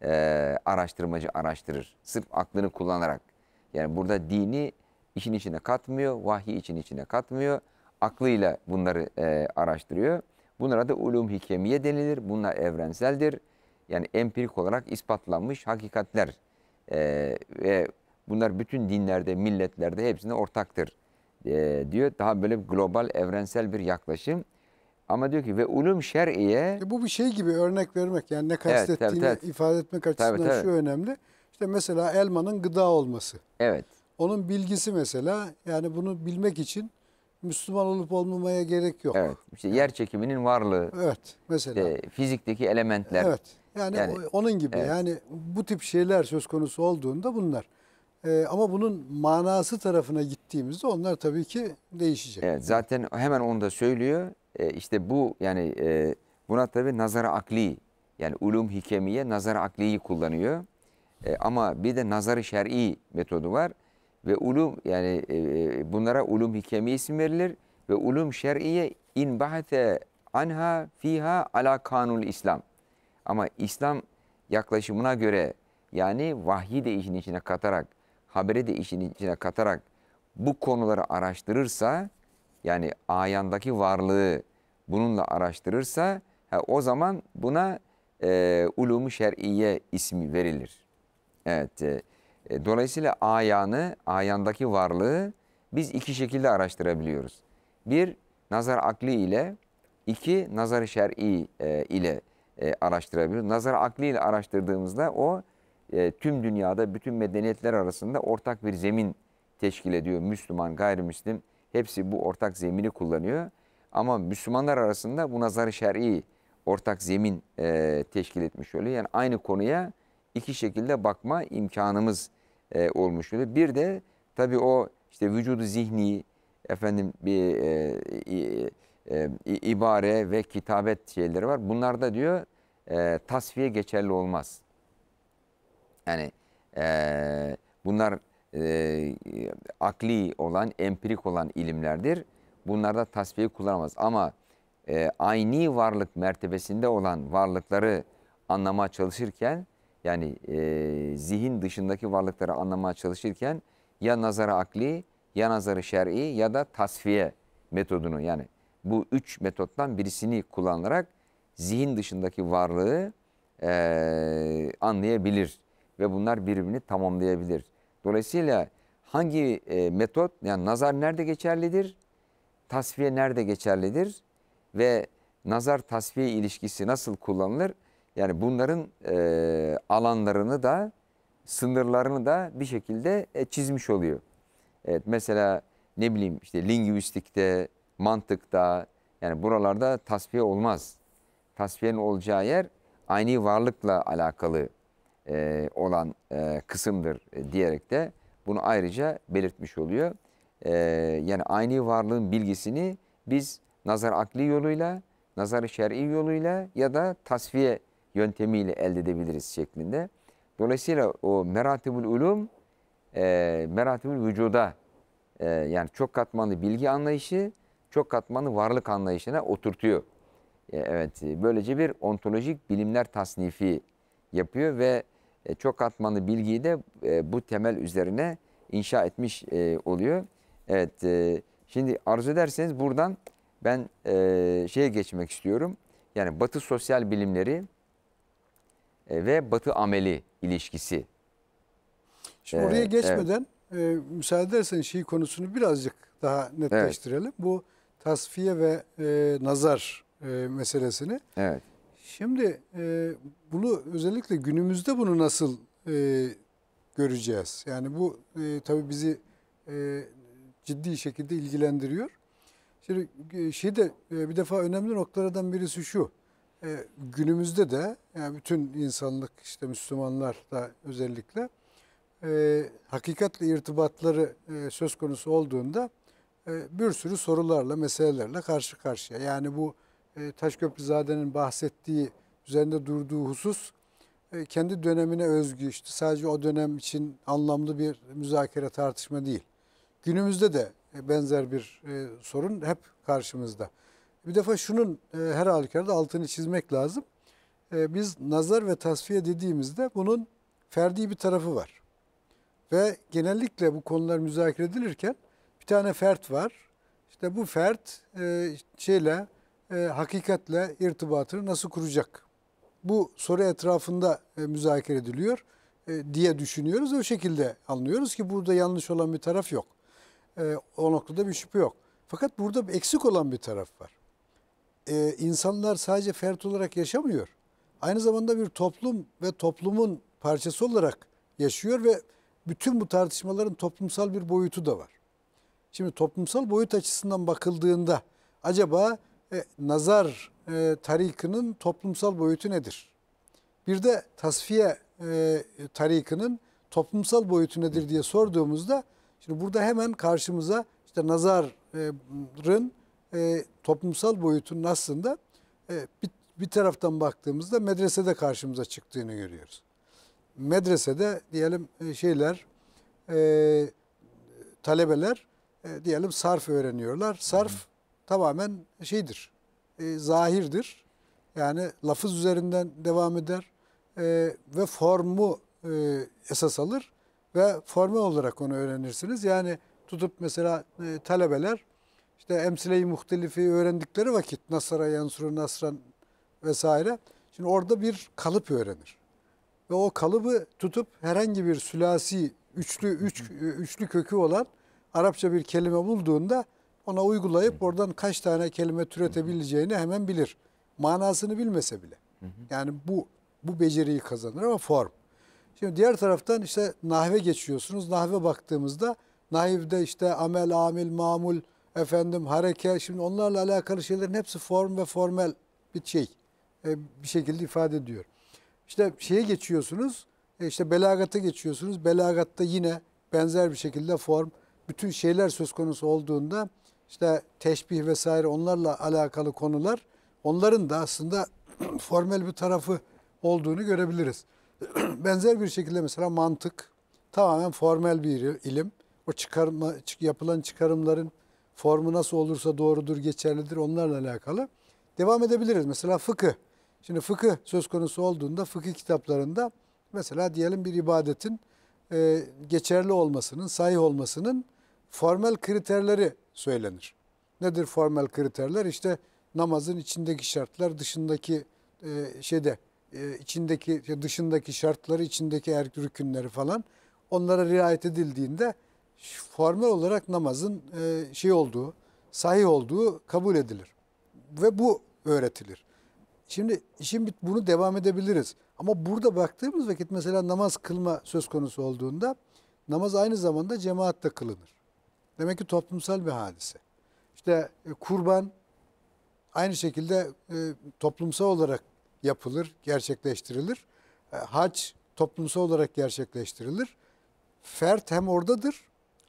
e, araştırmacı araştırır. Sırf aklını kullanarak. Yani burada dini işin içine katmıyor, vahyi için içine katmıyor. Aklıyla bunları e, araştırıyor. Bunlara da ulum hikemiye denilir. Bunlar evrenseldir. Yani empirik olarak ispatlanmış hakikatler. E, ve bunlar bütün dinlerde, milletlerde hepsine ortaktır e, diyor. Daha böyle global, evrensel bir yaklaşım. Ama diyor ki ve ulum şer'iye... E bu bir şey gibi örnek vermek yani ne kastettiğini evet, tabii, tabii. ifade etmek açısından tabii, tabii. şu önemli. İşte mesela elmanın gıda olması. Evet. Onun bilgisi mesela yani bunu bilmek için Müslüman olup olmamaya gerek yok. Evet. İşte yer çekiminin varlığı. Evet. Mesela. Işte fizikteki elementler. Evet. Yani, yani onun gibi evet. yani bu tip şeyler söz konusu olduğunda bunlar. Ee, ama bunun manası tarafına gittiğimizde onlar tabii ki değişecek. Evet, zaten hemen onu da söylüyor. E, işte bu yani e, buna tabi nazar akli yani ulum hikemiye nazar akliyi kullanıyor. E, ama bir de nazar-ı şer'i metodu var ve ulum yani e, e, bunlara ulum hikemi isim verilir ve ulum şer'iye in bahate anha fiha ala kanul İslam. Ama İslam yaklaşımına göre yani vahyi de işin içine katarak, haberi de işin içine katarak bu konuları araştırırsa yani ayandaki varlığı bununla araştırırsa ha, o zaman buna e, ulum-u şer'iye ismi verilir. Evet. e, e dolayısıyla ayanı, ayandaki varlığı biz iki şekilde araştırabiliyoruz. Bir, nazar akli ile, iki, nazar şer'i e, ile e, araştırabiliyoruz. Nazar akli ile araştırdığımızda o e, tüm dünyada bütün medeniyetler arasında ortak bir zemin teşkil ediyor. Müslüman, gayrimüslim, Hepsi bu ortak zemini kullanıyor. Ama Müslümanlar arasında bu nazarı şer'i ortak zemin e, teşkil etmiş oluyor. Yani aynı konuya iki şekilde bakma imkanımız e, olmuş oluyor. Bir de tabii o işte vücudu zihni, efendim bir e, e, e, ibare ve kitabet şeyleri var. Bunlarda diyor e, tasfiye geçerli olmaz. Yani e, bunlar e, akli olan, empirik olan ilimlerdir. Bunlarda tasfiye kullanamaz ama e, aynı varlık mertebesinde olan varlıkları anlamaya çalışırken yani e, zihin dışındaki varlıkları anlamaya çalışırken ya nazarı akli ya nazarı şer'i ya da tasfiye metodunu yani bu üç metottan birisini kullanarak zihin dışındaki varlığı e, anlayabilir ve bunlar birbirini tamamlayabilir. Dolayısıyla hangi e, metot yani nazar nerede geçerlidir? Tasfiye nerede geçerlidir? Ve nazar tasfiye ilişkisi nasıl kullanılır? Yani bunların e, alanlarını da sınırlarını da bir şekilde e, çizmiş oluyor. Evet mesela ne bileyim işte lingüistikte, mantıkta yani buralarda tasfiye olmaz. Tasfiyenin olacağı yer aynı varlıkla alakalı e, olan e, kısımdır e, diyerek de bunu ayrıca belirtmiş oluyor. E, yani aynı varlığın bilgisini biz nazar akli yoluyla, nazar şer'i yoluyla ya da tasfiye yöntemiyle elde edebiliriz şeklinde. Dolayısıyla o meratibül ulum, e, meratibül vücuda e, yani çok katmanlı bilgi anlayışı, çok katmanlı varlık anlayışına oturtuyor. E, evet, böylece bir ontolojik bilimler tasnifi yapıyor ve e, çok katmanlı bilgiyi de e, bu temel üzerine inşa etmiş e, oluyor. Evet şimdi arzu ederseniz buradan ben şeye geçmek istiyorum. Yani batı sosyal bilimleri ve batı ameli ilişkisi. Şimdi ee, oraya geçmeden evet. e, müsaade edersen şey konusunu birazcık daha netleştirelim. Evet. Bu tasfiye ve e, nazar e, meselesini. Evet. Şimdi e, bunu özellikle günümüzde bunu nasıl e, göreceğiz? Yani bu e, tabii bizi e, ciddi şekilde ilgilendiriyor. Şimdi e, şey de e, bir defa önemli noktalardan birisi şu. E, günümüzde de yani bütün insanlık işte Müslümanlar da özellikle hakikatle irtibatları söz konusu olduğunda bir sürü sorularla, meselelerle karşı karşıya. Yani bu e, Taşköprüzade'nin bahsettiği, üzerinde durduğu husus e, kendi dönemine özgü işte sadece o dönem için anlamlı bir müzakere tartışma değil. Günümüzde de e, benzer bir e, sorun hep karşımızda. Bir defa şunun her halükarda altını çizmek lazım. biz nazar ve tasfiye dediğimizde bunun ferdi bir tarafı var. Ve genellikle bu konular müzakere edilirken bir tane fert var. İşte bu fert şeyle e, hakikatle irtibatını nasıl kuracak? Bu soru etrafında e, müzakere ediliyor e, diye düşünüyoruz. O şekilde anlıyoruz ki burada yanlış olan bir taraf yok. E, o noktada bir şüphe yok. Fakat burada eksik olan bir taraf var. E, insanlar sadece fert olarak yaşamıyor. Aynı zamanda bir toplum ve toplumun parçası olarak yaşıyor ve bütün bu tartışmaların toplumsal bir boyutu da var. Şimdi toplumsal boyut açısından bakıldığında acaba e, nazar e, tarikinin toplumsal boyutu nedir? Bir de tasfiye e, tarikinin toplumsal boyutu nedir diye sorduğumuzda şimdi burada hemen karşımıza işte nazarın e, toplumsal boyutunun aslında e, bir, bir taraftan baktığımızda medresede karşımıza çıktığını görüyoruz. Medresede diyelim e, şeyler e, talebeler e, diyelim sarf öğreniyorlar. Sarf tamamen şeydir, e, zahirdir. Yani lafız üzerinden devam eder e, ve formu e, esas alır ve formel olarak onu öğrenirsiniz. Yani tutup mesela e, talebeler işte emsile-i muhtelifi öğrendikleri vakit Nasara, Yansuru, Nasran vesaire. Şimdi orada bir kalıp öğrenir. Ve o kalıbı tutup herhangi bir sülasi, üçlü, üç, e, üçlü kökü olan Arapça bir kelime bulduğunda ona uygulayıp oradan kaç tane kelime türetebileceğini hemen bilir. Manasını bilmese bile. Yani bu bu beceriyi kazanır ama form. Şimdi diğer taraftan işte nahve geçiyorsunuz. Nahve baktığımızda nahivde işte amel, amil, mamul, efendim hareke. Şimdi onlarla alakalı şeylerin hepsi form ve formel bir şey. E, bir şekilde ifade ediyor. İşte şeye geçiyorsunuz. E, işte belagata geçiyorsunuz. Belagatta yine benzer bir şekilde form. Bütün şeyler söz konusu olduğunda işte teşbih vesaire onlarla alakalı konular onların da aslında formel bir tarafı olduğunu görebiliriz. Benzer bir şekilde mesela mantık tamamen formel bir ilim. O çıkarma, yapılan çıkarımların formu nasıl olursa doğrudur, geçerlidir onlarla alakalı. Devam edebiliriz. Mesela fıkı. Şimdi fıkı söz konusu olduğunda fıkı kitaplarında mesela diyelim bir ibadetin e, geçerli olmasının, sahih olmasının formel kriterleri söylenir. Nedir formal kriterler? İşte namazın içindeki şartlar dışındaki e, şeyde e, içindeki dışındaki şartları içindeki erk rükünleri falan onlara riayet edildiğinde formal olarak namazın e, şey olduğu sahih olduğu kabul edilir ve bu öğretilir. Şimdi işin bunu devam edebiliriz. Ama burada baktığımız vakit mesela namaz kılma söz konusu olduğunda namaz aynı zamanda cemaatle kılınır. Demek ki toplumsal bir hadise. İşte e, kurban aynı şekilde e, toplumsal olarak yapılır, gerçekleştirilir. E, hac toplumsal olarak gerçekleştirilir. Fert hem oradadır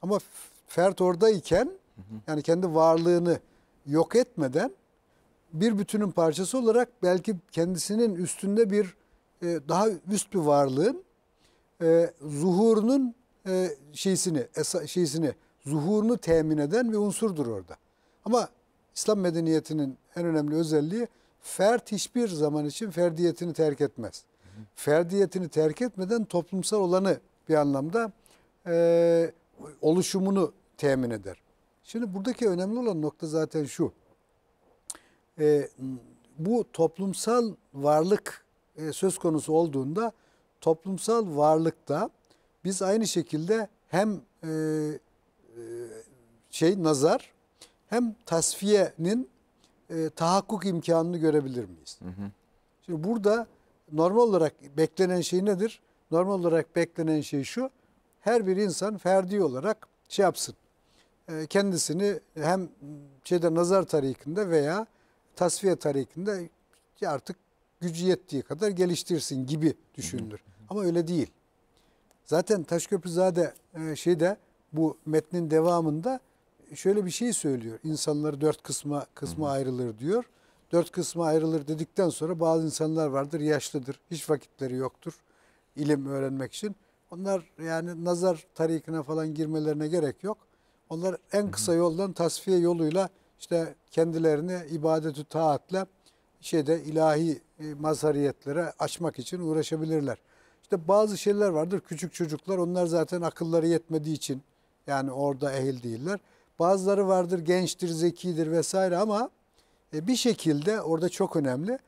ama fert oradayken hı hı. yani kendi varlığını yok etmeden bir bütünün parçası olarak belki kendisinin üstünde bir e, daha üst bir varlığın e, zuhurunun e, şeysini, esa, şeysini zuhurunu temin eden bir unsurdur orada. Ama İslam medeniyetinin en önemli özelliği fert hiçbir zaman için ferdiyetini terk etmez. Ferdiyetini terk etmeden toplumsal olanı bir anlamda e, oluşumunu temin eder. Şimdi buradaki önemli olan nokta zaten şu. E, bu toplumsal varlık e, söz konusu olduğunda toplumsal varlıkta biz aynı şekilde hem e, e, şey nazar hem tasfiyenin e, tahakkuk imkanını görebilir miyiz? Hı hı. Şimdi burada normal olarak beklenen şey nedir? Normal olarak beklenen şey şu. Her bir insan ferdi olarak şey yapsın. E, kendisini hem şeyde nazar tarikinde veya tasfiye tarikinde artık gücü yettiği kadar geliştirsin gibi düşünülür. Hı hı. Ama öyle değil. Zaten Taşköprüzade e, şeyde bu metnin devamında şöyle bir şey söylüyor. İnsanları dört kısma kısma Hı -hı. ayrılır diyor. Dört kısma ayrılır dedikten sonra bazı insanlar vardır yaşlıdır. Hiç vakitleri yoktur ilim öğrenmek için. Onlar yani nazar tarikine falan girmelerine gerek yok. Onlar en kısa yoldan tasfiye yoluyla işte kendilerini ibadetü taatle şeyde ilahi e, mazhariyetlere açmak için uğraşabilirler. İşte bazı şeyler vardır küçük çocuklar onlar zaten akılları yetmediği için yani orada ehil değiller. Bazıları vardır gençtir, zekidir vesaire ama e, bir şekilde orada çok önemli.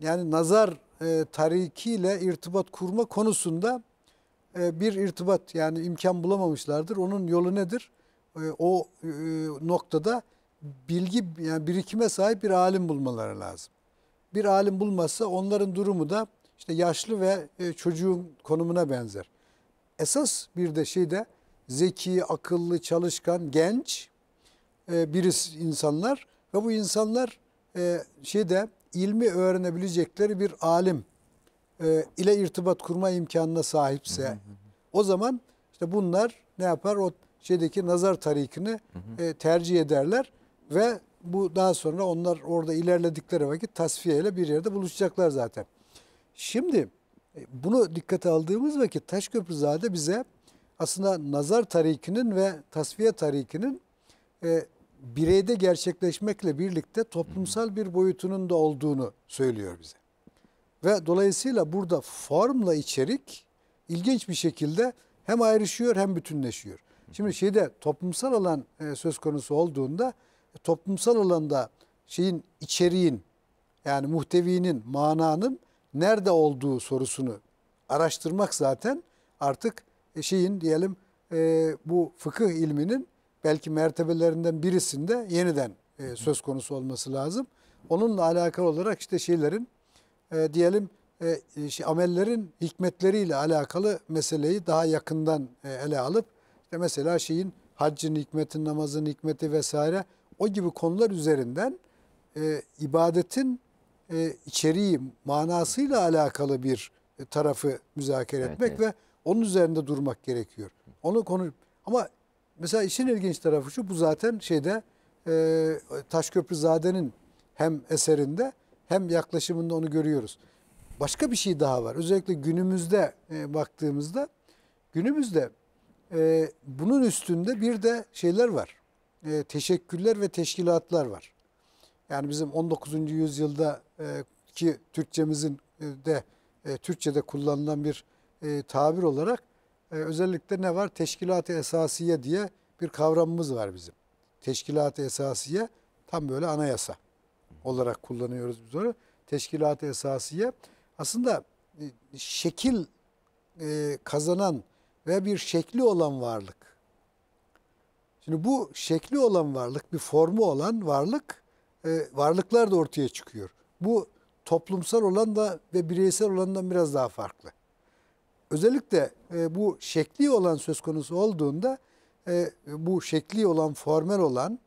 Yani nazar e, tarikiyle irtibat kurma konusunda e, bir irtibat yani imkan bulamamışlardır. Onun yolu nedir? o noktada bilgi yani birikime sahip bir alim bulmaları lazım. Bir alim bulmazsa onların durumu da işte yaşlı ve çocuğun konumuna benzer. Esas bir de şey de zeki, akıllı, çalışkan, genç e, birisi insanlar ve bu insanlar e, şeyde ilmi öğrenebilecekleri bir alim e, ile irtibat kurma imkanına sahipse o zaman işte bunlar ne yapar? O şeydeki nazar tarikini e, tercih ederler ve bu daha sonra onlar orada ilerledikleri vakit tasfiyeyle bir yerde buluşacaklar zaten. Şimdi e, bunu dikkate aldığımız vakit Taşköprüzade bize aslında nazar tarikinin ve tasfiye tarikinin e, bireyde gerçekleşmekle birlikte toplumsal bir boyutunun da olduğunu söylüyor bize. Ve dolayısıyla burada formla içerik ilginç bir şekilde hem ayrışıyor hem bütünleşiyor. Şimdi şeyde toplumsal alan e, söz konusu olduğunda e, toplumsal alanda şeyin içeriğin yani muhtevinin, mananın nerede olduğu sorusunu araştırmak zaten artık e, şeyin diyelim e, bu fıkıh ilminin belki mertebelerinden birisinde yeniden e, söz konusu olması lazım. Onunla alakalı olarak işte şeylerin e, diyelim e, e, şey, amellerin hikmetleriyle alakalı meseleyi daha yakından e, ele alıp işte mesela şeyin haccın hikmeti, namazın hikmeti vesaire o gibi konular üzerinden e, ibadetin e, içeriği, manasıyla alakalı bir e, tarafı müzakere evet, etmek evet. ve onun üzerinde durmak gerekiyor. Onu konu ama mesela işin ilginç tarafı şu bu zaten şeyde e, Taşköprüzade'nin hem eserinde hem yaklaşımında onu görüyoruz. Başka bir şey daha var. Özellikle günümüzde e, baktığımızda günümüzde e, bunun üstünde bir de şeyler var. E, teşekküller ve teşkilatlar var. Yani bizim 19. yüzyılda e, ki Türkçemizin e, de e, Türkçe'de kullanılan bir e, tabir olarak e, özellikle ne var? Teşkilat-ı esasiye diye bir kavramımız var bizim. Teşkilat-ı esasiye tam böyle anayasa olarak kullanıyoruz biz onu. Teşkilat-ı esasiye aslında e, şekil e, kazanan ve bir şekli olan varlık. Şimdi bu şekli olan varlık, bir formu olan varlık, e, varlıklar da ortaya çıkıyor. Bu toplumsal olan da ve bireysel olandan biraz daha farklı özellikle e, bu şekli olan söz konusu olduğunda e, bu şekli olan, formel olan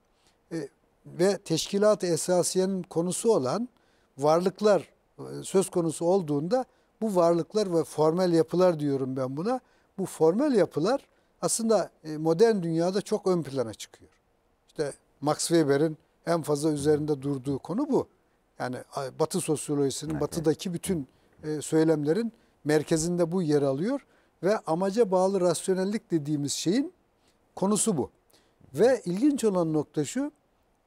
e, ve teşkilat-ı esasiyenin konusu olan varlıklar e, söz konusu olduğunda bu varlıklar ve formel yapılar diyorum ben buna. Bu formel yapılar aslında e, modern dünyada çok ön plana çıkıyor. İşte Max Weber'in en fazla üzerinde durduğu konu bu. Yani Batı sosyolojisinin, evet. batıdaki bütün e, söylemlerin merkezinde bu yer alıyor ve amaca bağlı rasyonellik dediğimiz şeyin konusu bu. Ve ilginç olan nokta şu,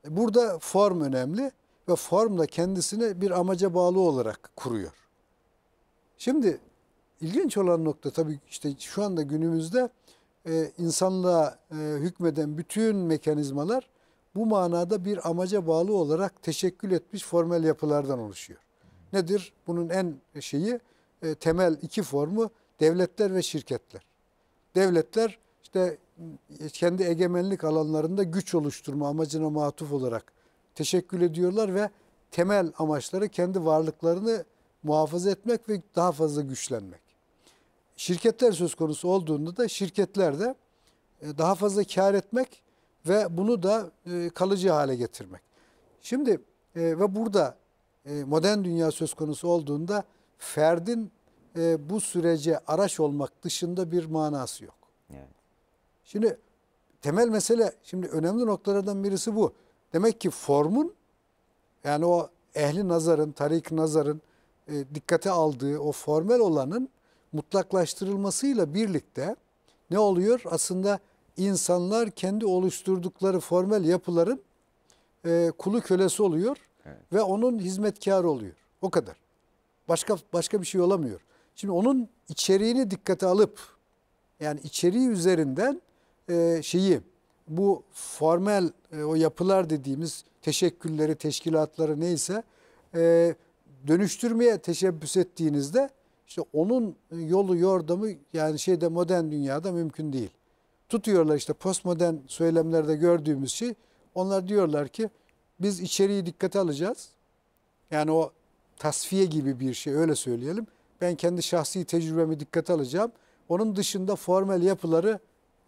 burada form önemli ve form da kendisini bir amaca bağlı olarak kuruyor. Şimdi ilginç olan nokta tabii işte şu anda günümüzde e, insanlığa e, hükmeden bütün mekanizmalar bu manada bir amaca bağlı olarak teşekkül etmiş formel yapılardan oluşuyor. Nedir? Bunun en şeyi e, temel iki formu devletler ve şirketler. Devletler işte kendi egemenlik alanlarında güç oluşturma amacına matuf olarak teşekkül ediyorlar ve temel amaçları kendi varlıklarını muhafaza etmek ve daha fazla güçlenmek. Şirketler söz konusu olduğunda da şirketler de e, daha fazla kar etmek ve bunu da e, kalıcı hale getirmek. Şimdi e, ve burada modern dünya söz konusu olduğunda ferdin e, bu sürece araç olmak dışında bir manası yok. Evet. Şimdi temel mesele, şimdi önemli noktalardan birisi bu. Demek ki formun yani o ehli nazarın, tarik nazarın e, dikkate aldığı o formel olanın mutlaklaştırılmasıyla birlikte ne oluyor? Aslında insanlar kendi oluşturdukları formel yapıların e, kulu kölesi oluyor evet. ve onun hizmetkarı oluyor. O kadar. Başka başka bir şey olamıyor. Şimdi onun içeriğini dikkate alıp yani içeriği üzerinden e, şeyi bu formel e, o yapılar dediğimiz teşekkülleri, teşkilatları neyse e, dönüştürmeye teşebbüs ettiğinizde işte onun yolu yordamı yani şeyde modern dünyada mümkün değil. Tutuyorlar işte postmodern söylemlerde gördüğümüz şey onlar diyorlar ki biz içeriği dikkate alacağız. Yani o tasfiye gibi bir şey öyle söyleyelim. Ben kendi şahsi tecrübemi dikkate alacağım. Onun dışında formel yapıları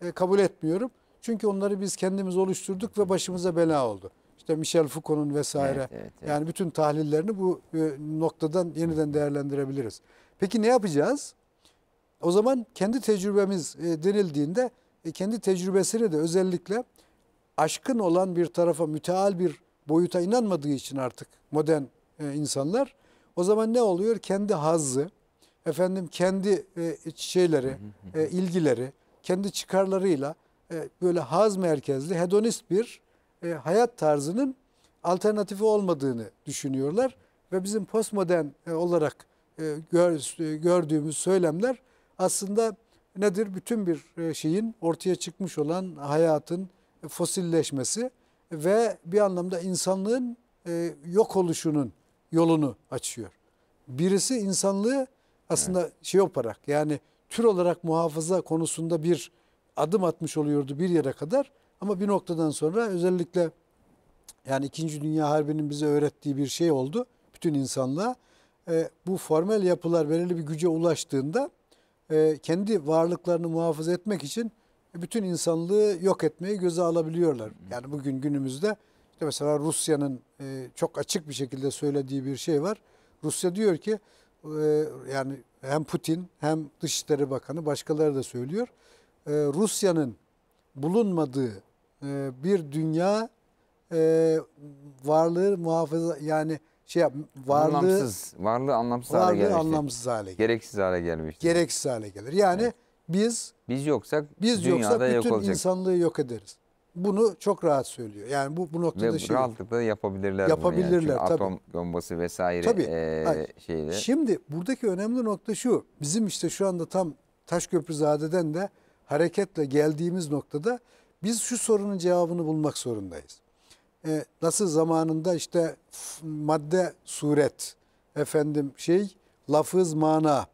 e, kabul etmiyorum. Çünkü onları biz kendimiz oluşturduk ve başımıza bela oldu. İşte Michel Foucault'un vesaire. Evet, evet, evet. Yani bütün tahlillerini bu e, noktadan yeniden değerlendirebiliriz. Peki ne yapacağız? O zaman kendi tecrübemiz e, denildiğinde e, kendi tecrübesini de özellikle aşkın olan bir tarafa müteal bir boyuta inanmadığı için artık modern e, insanlar o zaman ne oluyor? Kendi hazzı, efendim kendi e, şeyleri, e, ilgileri, kendi çıkarlarıyla e, böyle haz merkezli, hedonist bir hayat tarzının alternatifi olmadığını düşünüyorlar. Ve bizim postmodern olarak gördüğümüz söylemler aslında nedir? Bütün bir şeyin ortaya çıkmış olan hayatın fosilleşmesi ve bir anlamda insanlığın yok oluşunun yolunu açıyor. Birisi insanlığı aslında evet. şey yaparak yani tür olarak muhafaza konusunda bir adım atmış oluyordu bir yere kadar. Ama bir noktadan sonra özellikle yani 2. Dünya Harbi'nin bize öğrettiği bir şey oldu. Bütün insanlığa e, bu formel yapılar belirli bir güce ulaştığında e, kendi varlıklarını muhafaza etmek için bütün insanlığı yok etmeyi göze alabiliyorlar. Yani bugün günümüzde işte mesela Rusya'nın e, çok açık bir şekilde söylediği bir şey var. Rusya diyor ki e, yani hem Putin hem Dışişleri Bakanı başkaları da söylüyor. E, Rusya'nın bulunmadığı e, bir dünya e, varlığı muhafaza yani şey yap, varlığı anlamsız, varlığı anlamsız varlığı hale gelmiştir. anlamsız hale gelir. Gereksiz hale gelmiştir. Gereksiz hale gelir. Yani evet. biz biz yoksak biz dünyada yoksak bütün yok olacak. insanlığı yok ederiz bunu çok rahat söylüyor. Yani bu bu noktada Ve şey rahatlıkla yapabilirler. Yapabilirler yani. tabii. Atom bombası vesaire tabii. E, Şimdi buradaki önemli nokta şu. Bizim işte şu anda tam Taşköprüzade'den de hareketle geldiğimiz noktada biz şu sorunun cevabını bulmak zorundayız. E, nasıl zamanında işte madde suret efendim şey lafız mana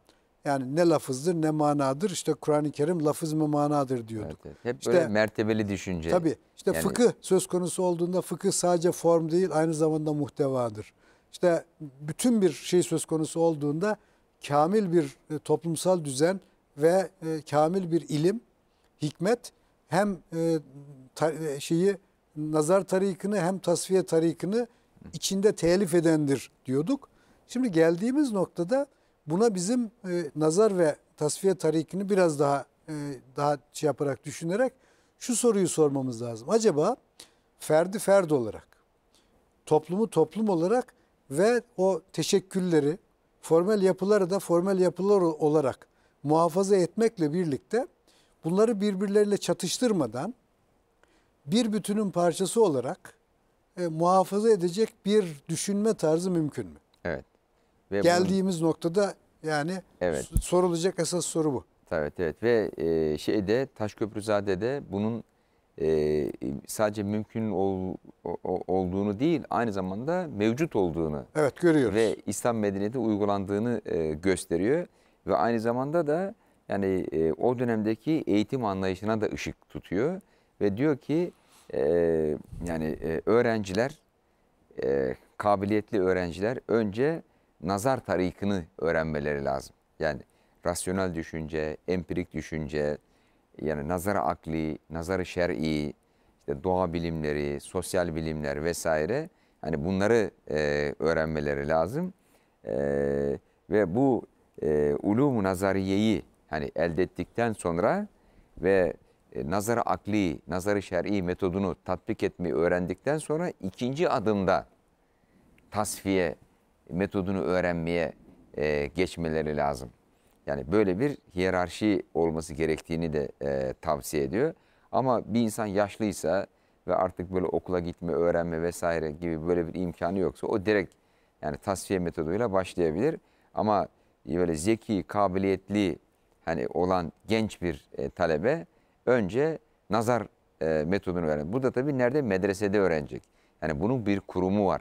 yani ne lafızdır ne manadır. İşte Kur'an-ı Kerim lafız mı manadır diyorduk. Evet, evet. Hep işte, böyle mertebeli düşünce. Tabii. İşte yani... fıkıh söz konusu olduğunda fıkıh sadece form değil aynı zamanda muhtevadır. İşte bütün bir şey söz konusu olduğunda kamil bir e, toplumsal düzen ve e, kamil bir ilim, hikmet hem e, şeyi nazar tarikini hem tasfiye tarikini içinde telif edendir diyorduk. Şimdi geldiğimiz noktada Buna bizim e, nazar ve tasfiye tarikini biraz daha e, daha şey yaparak düşünerek şu soruyu sormamız lazım. Acaba ferdi ferd olarak, toplumu toplum olarak ve o teşekkülleri, formel yapıları da formel yapılar olarak muhafaza etmekle birlikte bunları birbirleriyle çatıştırmadan bir bütünün parçası olarak e, muhafaza edecek bir düşünme tarzı mümkün mü? Evet. Ve Geldiğimiz bunun... noktada yani evet. sorulacak esas soru bu. Evet evet ve e, şeyde Taşköprüzade'de bunun e, sadece mümkün ol, o, olduğunu değil aynı zamanda mevcut olduğunu evet görüyoruz ve İslam medeniyeti uygulandığını e, gösteriyor ve aynı zamanda da yani e, o dönemdeki eğitim anlayışına da ışık tutuyor ve diyor ki e, yani e, öğrenciler e, kabiliyetli öğrenciler önce nazar tarikini öğrenmeleri lazım. Yani rasyonel düşünce, empirik düşünce, yani nazar akli, nazarı şer'i, işte doğa bilimleri, sosyal bilimler vesaire hani bunları e, öğrenmeleri lazım. E, ve bu e, ulum nazariyeyi hani elde ettikten sonra ve e, nazarı akli, nazarı şer'i metodunu tatbik etmeyi öğrendikten sonra ikinci adımda tasfiye metodunu öğrenmeye e, geçmeleri lazım. Yani böyle bir hiyerarşi olması gerektiğini de e, tavsiye ediyor. Ama bir insan yaşlıysa ve artık böyle okula gitme, öğrenme vesaire gibi böyle bir imkanı yoksa o direkt yani tasfiye metoduyla başlayabilir. Ama böyle zeki, kabiliyetli hani olan genç bir e, talebe önce nazar e, metodunu öğrenir. Bu da tabii nerede? Medresede öğrenecek. Yani bunun bir kurumu var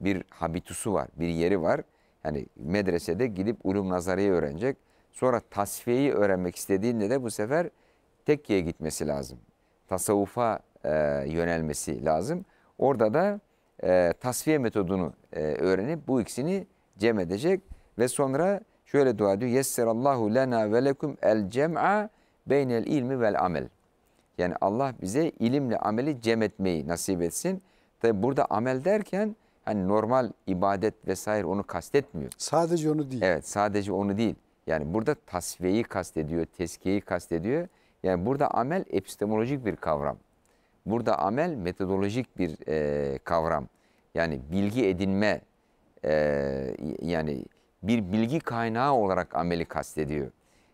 bir habitusu var, bir yeri var. Yani medresede gidip ulum nazariye öğrenecek. Sonra tasfiyeyi öğrenmek istediğinde de bu sefer tekkiye gitmesi lazım. Tasavvufa e, yönelmesi lazım. Orada da e, tasfiye metodunu e, öğrenip bu ikisini cem edecek ve sonra şöyle dua ediyor. Yesserallahu lena ve lekum el cem'a beynel ilmi vel amel. Yani Allah bize ilimle ameli cem etmeyi nasip etsin. Tabi burada amel derken Hani normal ibadet vesaire onu kastetmiyor. Sadece onu değil. Evet sadece onu değil. Yani burada tasfiyeyi kastediyor, teskiyeyi kastediyor. Yani burada amel epistemolojik bir kavram. Burada amel metodolojik bir e, kavram. Yani bilgi edinme, e, yani bir bilgi kaynağı olarak ameli kastediyor.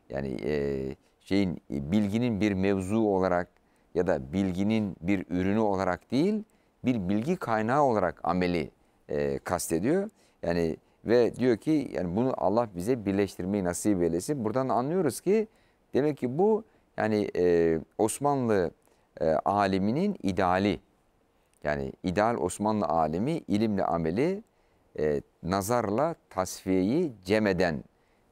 Yani e, şeyin e, bilginin bir mevzu olarak ya da bilginin bir ürünü olarak değil, bir bilgi kaynağı olarak ameli e, kastediyor. Yani ve diyor ki yani bunu Allah bize birleştirmeyi nasip eylesin. Buradan anlıyoruz ki demek ki bu yani e, Osmanlı e, aliminin ideali. Yani ideal Osmanlı alimi ilimle ameli e, nazarla tasfiyeyi cem eden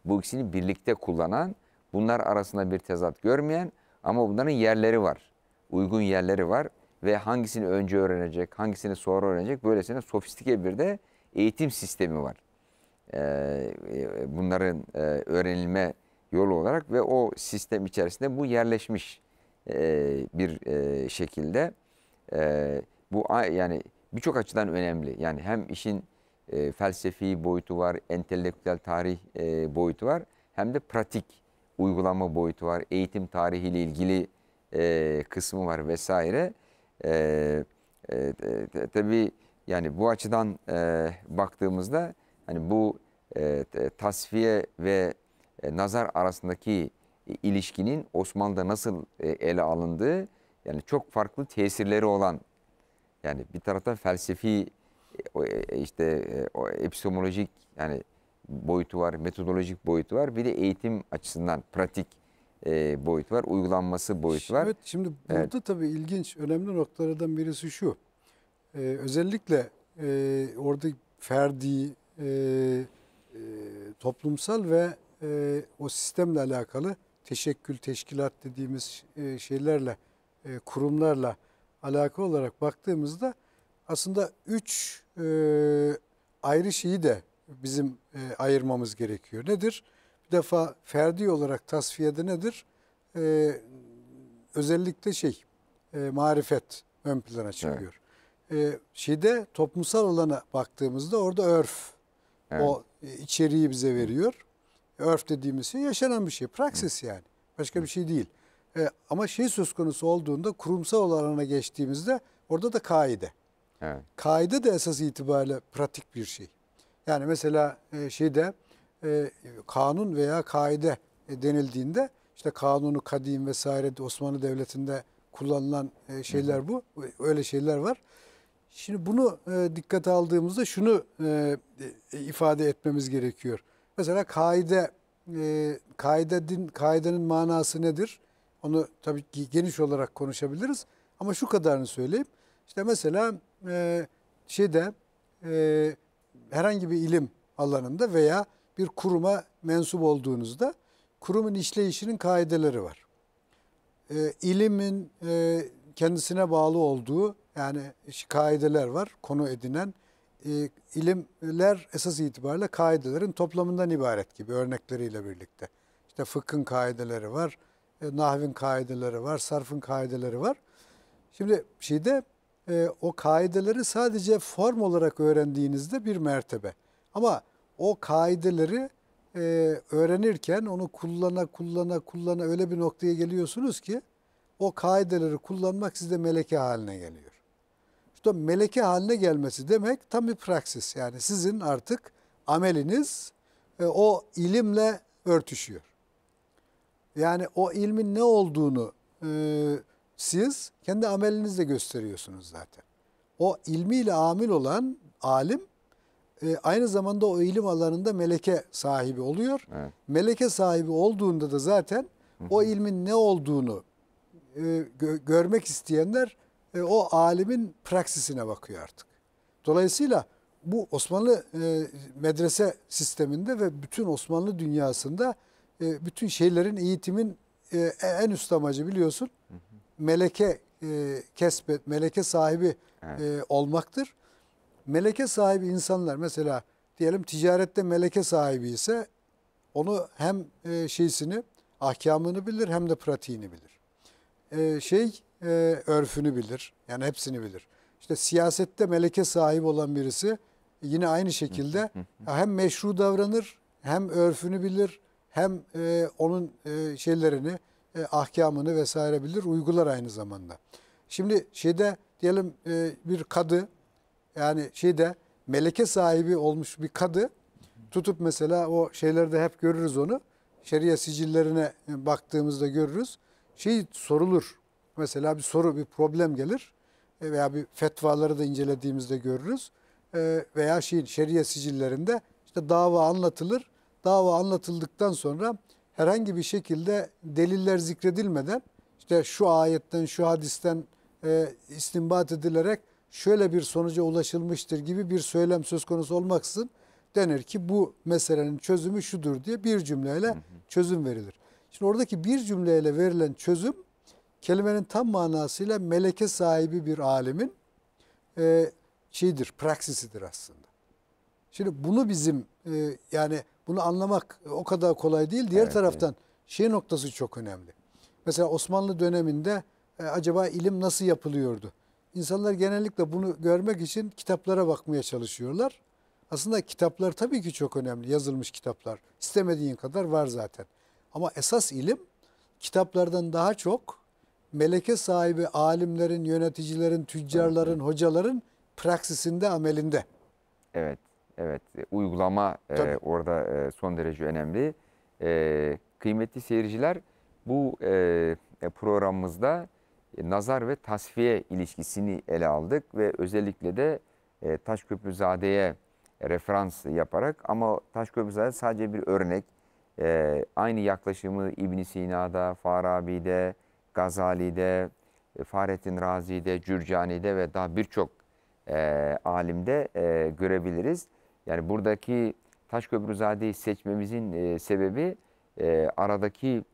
bu ikisini birlikte kullanan bunlar arasında bir tezat görmeyen ama bunların yerleri var. Uygun yerleri var ve hangisini önce öğrenecek, hangisini sonra öğrenecek böylesine sofistike bir de eğitim sistemi var. Ee, e, bunların e, öğrenilme yolu olarak ve o sistem içerisinde bu yerleşmiş e, bir şekilde bu yani birçok açıdan önemli. Yani hem işin felsefi boyutu var, entelektüel tarih boyutu var. Hem de pratik uygulama boyutu var, eğitim tarihiyle ilgili kısmı var vesaire. Ee, e, e, e, tabii yani bu açıdan e, baktığımızda hani bu e, tasfiye ve e, nazar arasındaki ilişkinin Osmanlı'da nasıl e, ele alındığı yani çok farklı tesirleri olan yani bir tarafta felsefi e, e, işte e, o epistemolojik yani boyutu var, metodolojik boyutu var. Bir de eğitim açısından pratik e, boyut var, uygulanması boyut var. Evet, şimdi burada evet. tabii ilginç, önemli noktalardan birisi şu. Ee, özellikle e, orada ferdi, e, e, toplumsal ve e, o sistemle alakalı teşekkül, teşkilat dediğimiz e, şeylerle, e, kurumlarla alakalı olarak baktığımızda aslında üç e, ayrı şeyi de bizim e, ayırmamız gerekiyor. Nedir? defa ferdi olarak tasfiyede nedir? E, özellikle şey e, marifet ön plana çıkıyor. Evet. E, şeyde toplumsal alana baktığımızda orada örf evet. o içeriği bize veriyor. Örf dediğimiz şey yaşanan bir şey. Praksis Hı. yani. Başka Hı. bir şey değil. E, ama şey söz konusu olduğunda kurumsal alana geçtiğimizde orada da kaide. Evet. Kaide de esas itibariyle pratik bir şey. Yani mesela e, şeyde e, kanun veya kaide e, denildiğinde işte kanunu kadim vesaire Osmanlı Devleti'nde kullanılan e, şeyler bu. Öyle şeyler var. Şimdi bunu e, dikkate aldığımızda şunu e, e ifade etmemiz gerekiyor. Mesela kaide e, kaide din kaidenin manası nedir? Onu tabii ki geniş olarak konuşabiliriz ama şu kadarını söyleyeyim. İşte mesela e, şeyde e, herhangi bir ilim alanında veya bir kuruma mensup olduğunuzda kurumun işleyişinin kaideleri var. E, ilimin e, kendisine bağlı olduğu yani kaideler var konu edinen. E, ilimler esas itibariyle kaidelerin toplamından ibaret gibi örnekleriyle birlikte. İşte fıkhın kaideleri var, e, nahvin kaideleri var, sarfın kaideleri var. Şimdi şeyde e, o kaideleri sadece form olarak öğrendiğinizde bir mertebe. Ama o kaideleri e, öğrenirken onu kullana kullana kullana öyle bir noktaya geliyorsunuz ki o kaideleri kullanmak sizde meleke haline geliyor. İşte meleke haline gelmesi demek tam bir praksis. Yani sizin artık ameliniz e, o ilimle örtüşüyor. Yani o ilmin ne olduğunu e, siz kendi amelinizle gösteriyorsunuz zaten. O ilmiyle amil olan alim e, aynı zamanda o ilim alanında meleke sahibi oluyor. Evet. Meleke sahibi olduğunda da zaten o ilmin ne olduğunu e, gö- görmek isteyenler e, o alimin praksisine bakıyor artık. Dolayısıyla bu Osmanlı e, medrese sisteminde ve bütün Osmanlı dünyasında e, bütün şeylerin eğitimin e, en üst amacı biliyorsun meleke e, kesbet, meleke sahibi evet. e, olmaktır meleke sahibi insanlar mesela diyelim ticarette meleke sahibi ise onu hem e, şeysini ahkamını bilir hem de pratiğini bilir. E, şey e, örfünü bilir yani hepsini bilir. İşte siyasette meleke sahibi olan birisi yine aynı şekilde hem meşru davranır hem örfünü bilir hem e, onun e, şeylerini e, ahkamını vesaire bilir uygular aynı zamanda. Şimdi şeyde diyelim e, bir kadı yani şeyde meleke sahibi olmuş bir kadı tutup mesela o şeylerde hep görürüz onu. Şeria sicillerine baktığımızda görürüz. Şey sorulur. Mesela bir soru, bir problem gelir. E, veya bir fetvaları da incelediğimizde görürüz. E, veya şeyin şeria sicillerinde işte dava anlatılır. Dava anlatıldıktan sonra herhangi bir şekilde deliller zikredilmeden işte şu ayetten, şu hadisten e, istinbat edilerek şöyle bir sonuca ulaşılmıştır gibi bir söylem söz konusu olmaksızın denir ki bu meselenin çözümü şudur diye bir cümleyle çözüm verilir. Şimdi oradaki bir cümleyle verilen çözüm kelimenin tam manasıyla meleke sahibi bir alimin e, şeyidir, praksisidir aslında. Şimdi bunu bizim e, yani bunu anlamak o kadar kolay değil. Diğer evet, taraftan evet. şey noktası çok önemli. Mesela Osmanlı döneminde e, acaba ilim nasıl yapılıyordu? İnsanlar genellikle bunu görmek için kitaplara bakmaya çalışıyorlar. Aslında kitaplar tabii ki çok önemli. Yazılmış kitaplar. istemediğin kadar var zaten. Ama esas ilim kitaplardan daha çok meleke sahibi alimlerin, yöneticilerin, tüccarların, evet. hocaların praksisinde, amelinde. Evet, evet. Uygulama e, orada e, son derece önemli. E, kıymetli seyirciler bu e, e programımızda e, nazar ve tasfiye ilişkisini ele aldık ve özellikle de e, Taşköprüzade'ye referans yaparak ama Taşköprüzade sadece bir örnek. E, aynı yaklaşımı ibn Sina'da, Farabi'de, Gazali'de, e, Fahrettin Razi'de, Cürcani'de ve daha birçok alimde görebiliriz. Yani buradaki Taşköprüzade'yi seçmemizin sebebi aradaki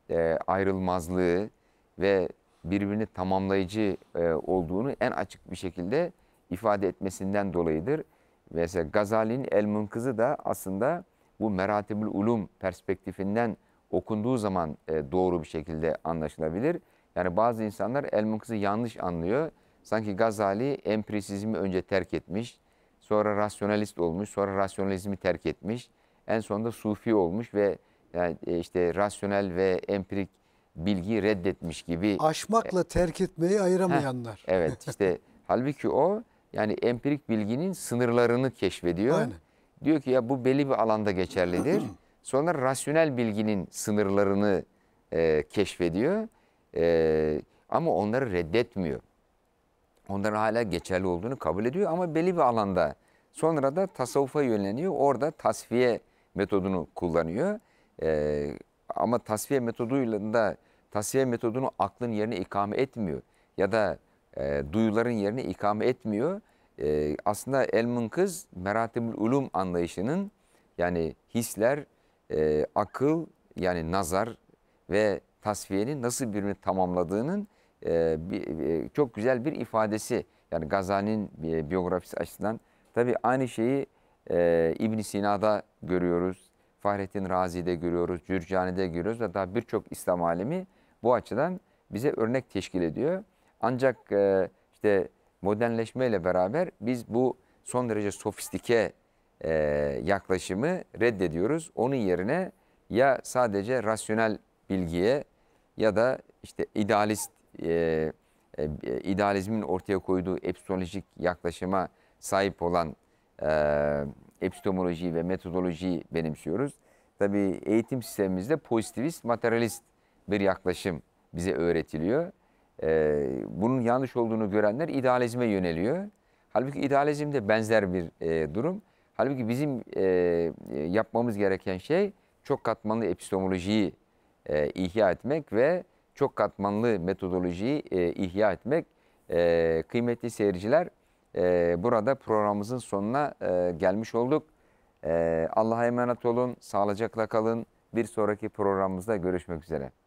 ayrılmazlığı ve birbirini tamamlayıcı e, olduğunu en açık bir şekilde ifade etmesinden dolayıdır. Mesela Gazali'nin El kızı da aslında bu meratibül ulum perspektifinden okunduğu zaman e, doğru bir şekilde anlaşılabilir. Yani bazı insanlar El kızı yanlış anlıyor. Sanki Gazali empirizmi önce terk etmiş, sonra rasyonalist olmuş, sonra rasyonalizmi terk etmiş, en sonunda sufi olmuş ve yani e, işte rasyonel ve empirik bilgiyi reddetmiş gibi. Aşmakla e, terk etmeyi ayıramayanlar. Heh, evet işte halbuki o yani empirik bilginin sınırlarını keşfediyor. Aynen. Diyor ki ya bu belli bir alanda geçerlidir. Sonra rasyonel bilginin sınırlarını e, keşfediyor. E, ama onları reddetmiyor. Onların hala geçerli olduğunu kabul ediyor ama belli bir alanda. Sonra da tasavvufa yönleniyor. Orada tasfiye metodunu kullanıyor. E, ama tasfiye metoduyla da tasfiye metodunu aklın yerine ikame etmiyor. Ya da e, duyuların yerine ikame etmiyor. E, aslında Elmın kız meratibül ulum anlayışının yani hisler, e, akıl yani nazar ve tasfiyenin nasıl birini tamamladığının e, bir, e, çok güzel bir ifadesi. Yani Gazali'nin e, biyografisi açısından tabi aynı şeyi e, ibn Sina'da görüyoruz. Fahrettin Razi'de görüyoruz, Cürcani'de görüyoruz ve daha birçok İslam alemi bu açıdan bize örnek teşkil ediyor. Ancak e, işte modernleşmeyle beraber biz bu son derece sofistike e, yaklaşımı reddediyoruz. Onun yerine ya sadece rasyonel bilgiye ya da işte idealist e, e, idealizmin ortaya koyduğu epistemolojik yaklaşıma sahip olan e, epistemoloji ve metodolojiyi benimsiyoruz. Tabii eğitim sistemimizde pozitivist, materyalist bir yaklaşım bize öğretiliyor. Ee, bunun yanlış olduğunu görenler idealizme yöneliyor. Halbuki idealizm de benzer bir e, durum. Halbuki bizim e, e, yapmamız gereken şey çok katmanlı epistemolojiyi e, ihya etmek ve çok katmanlı metodolojiyi e, ihya etmek. E, kıymetli seyirciler e, burada programımızın sonuna e, gelmiş olduk. E, Allah'a emanet olun, sağlıcakla kalın. Bir sonraki programımızda görüşmek üzere.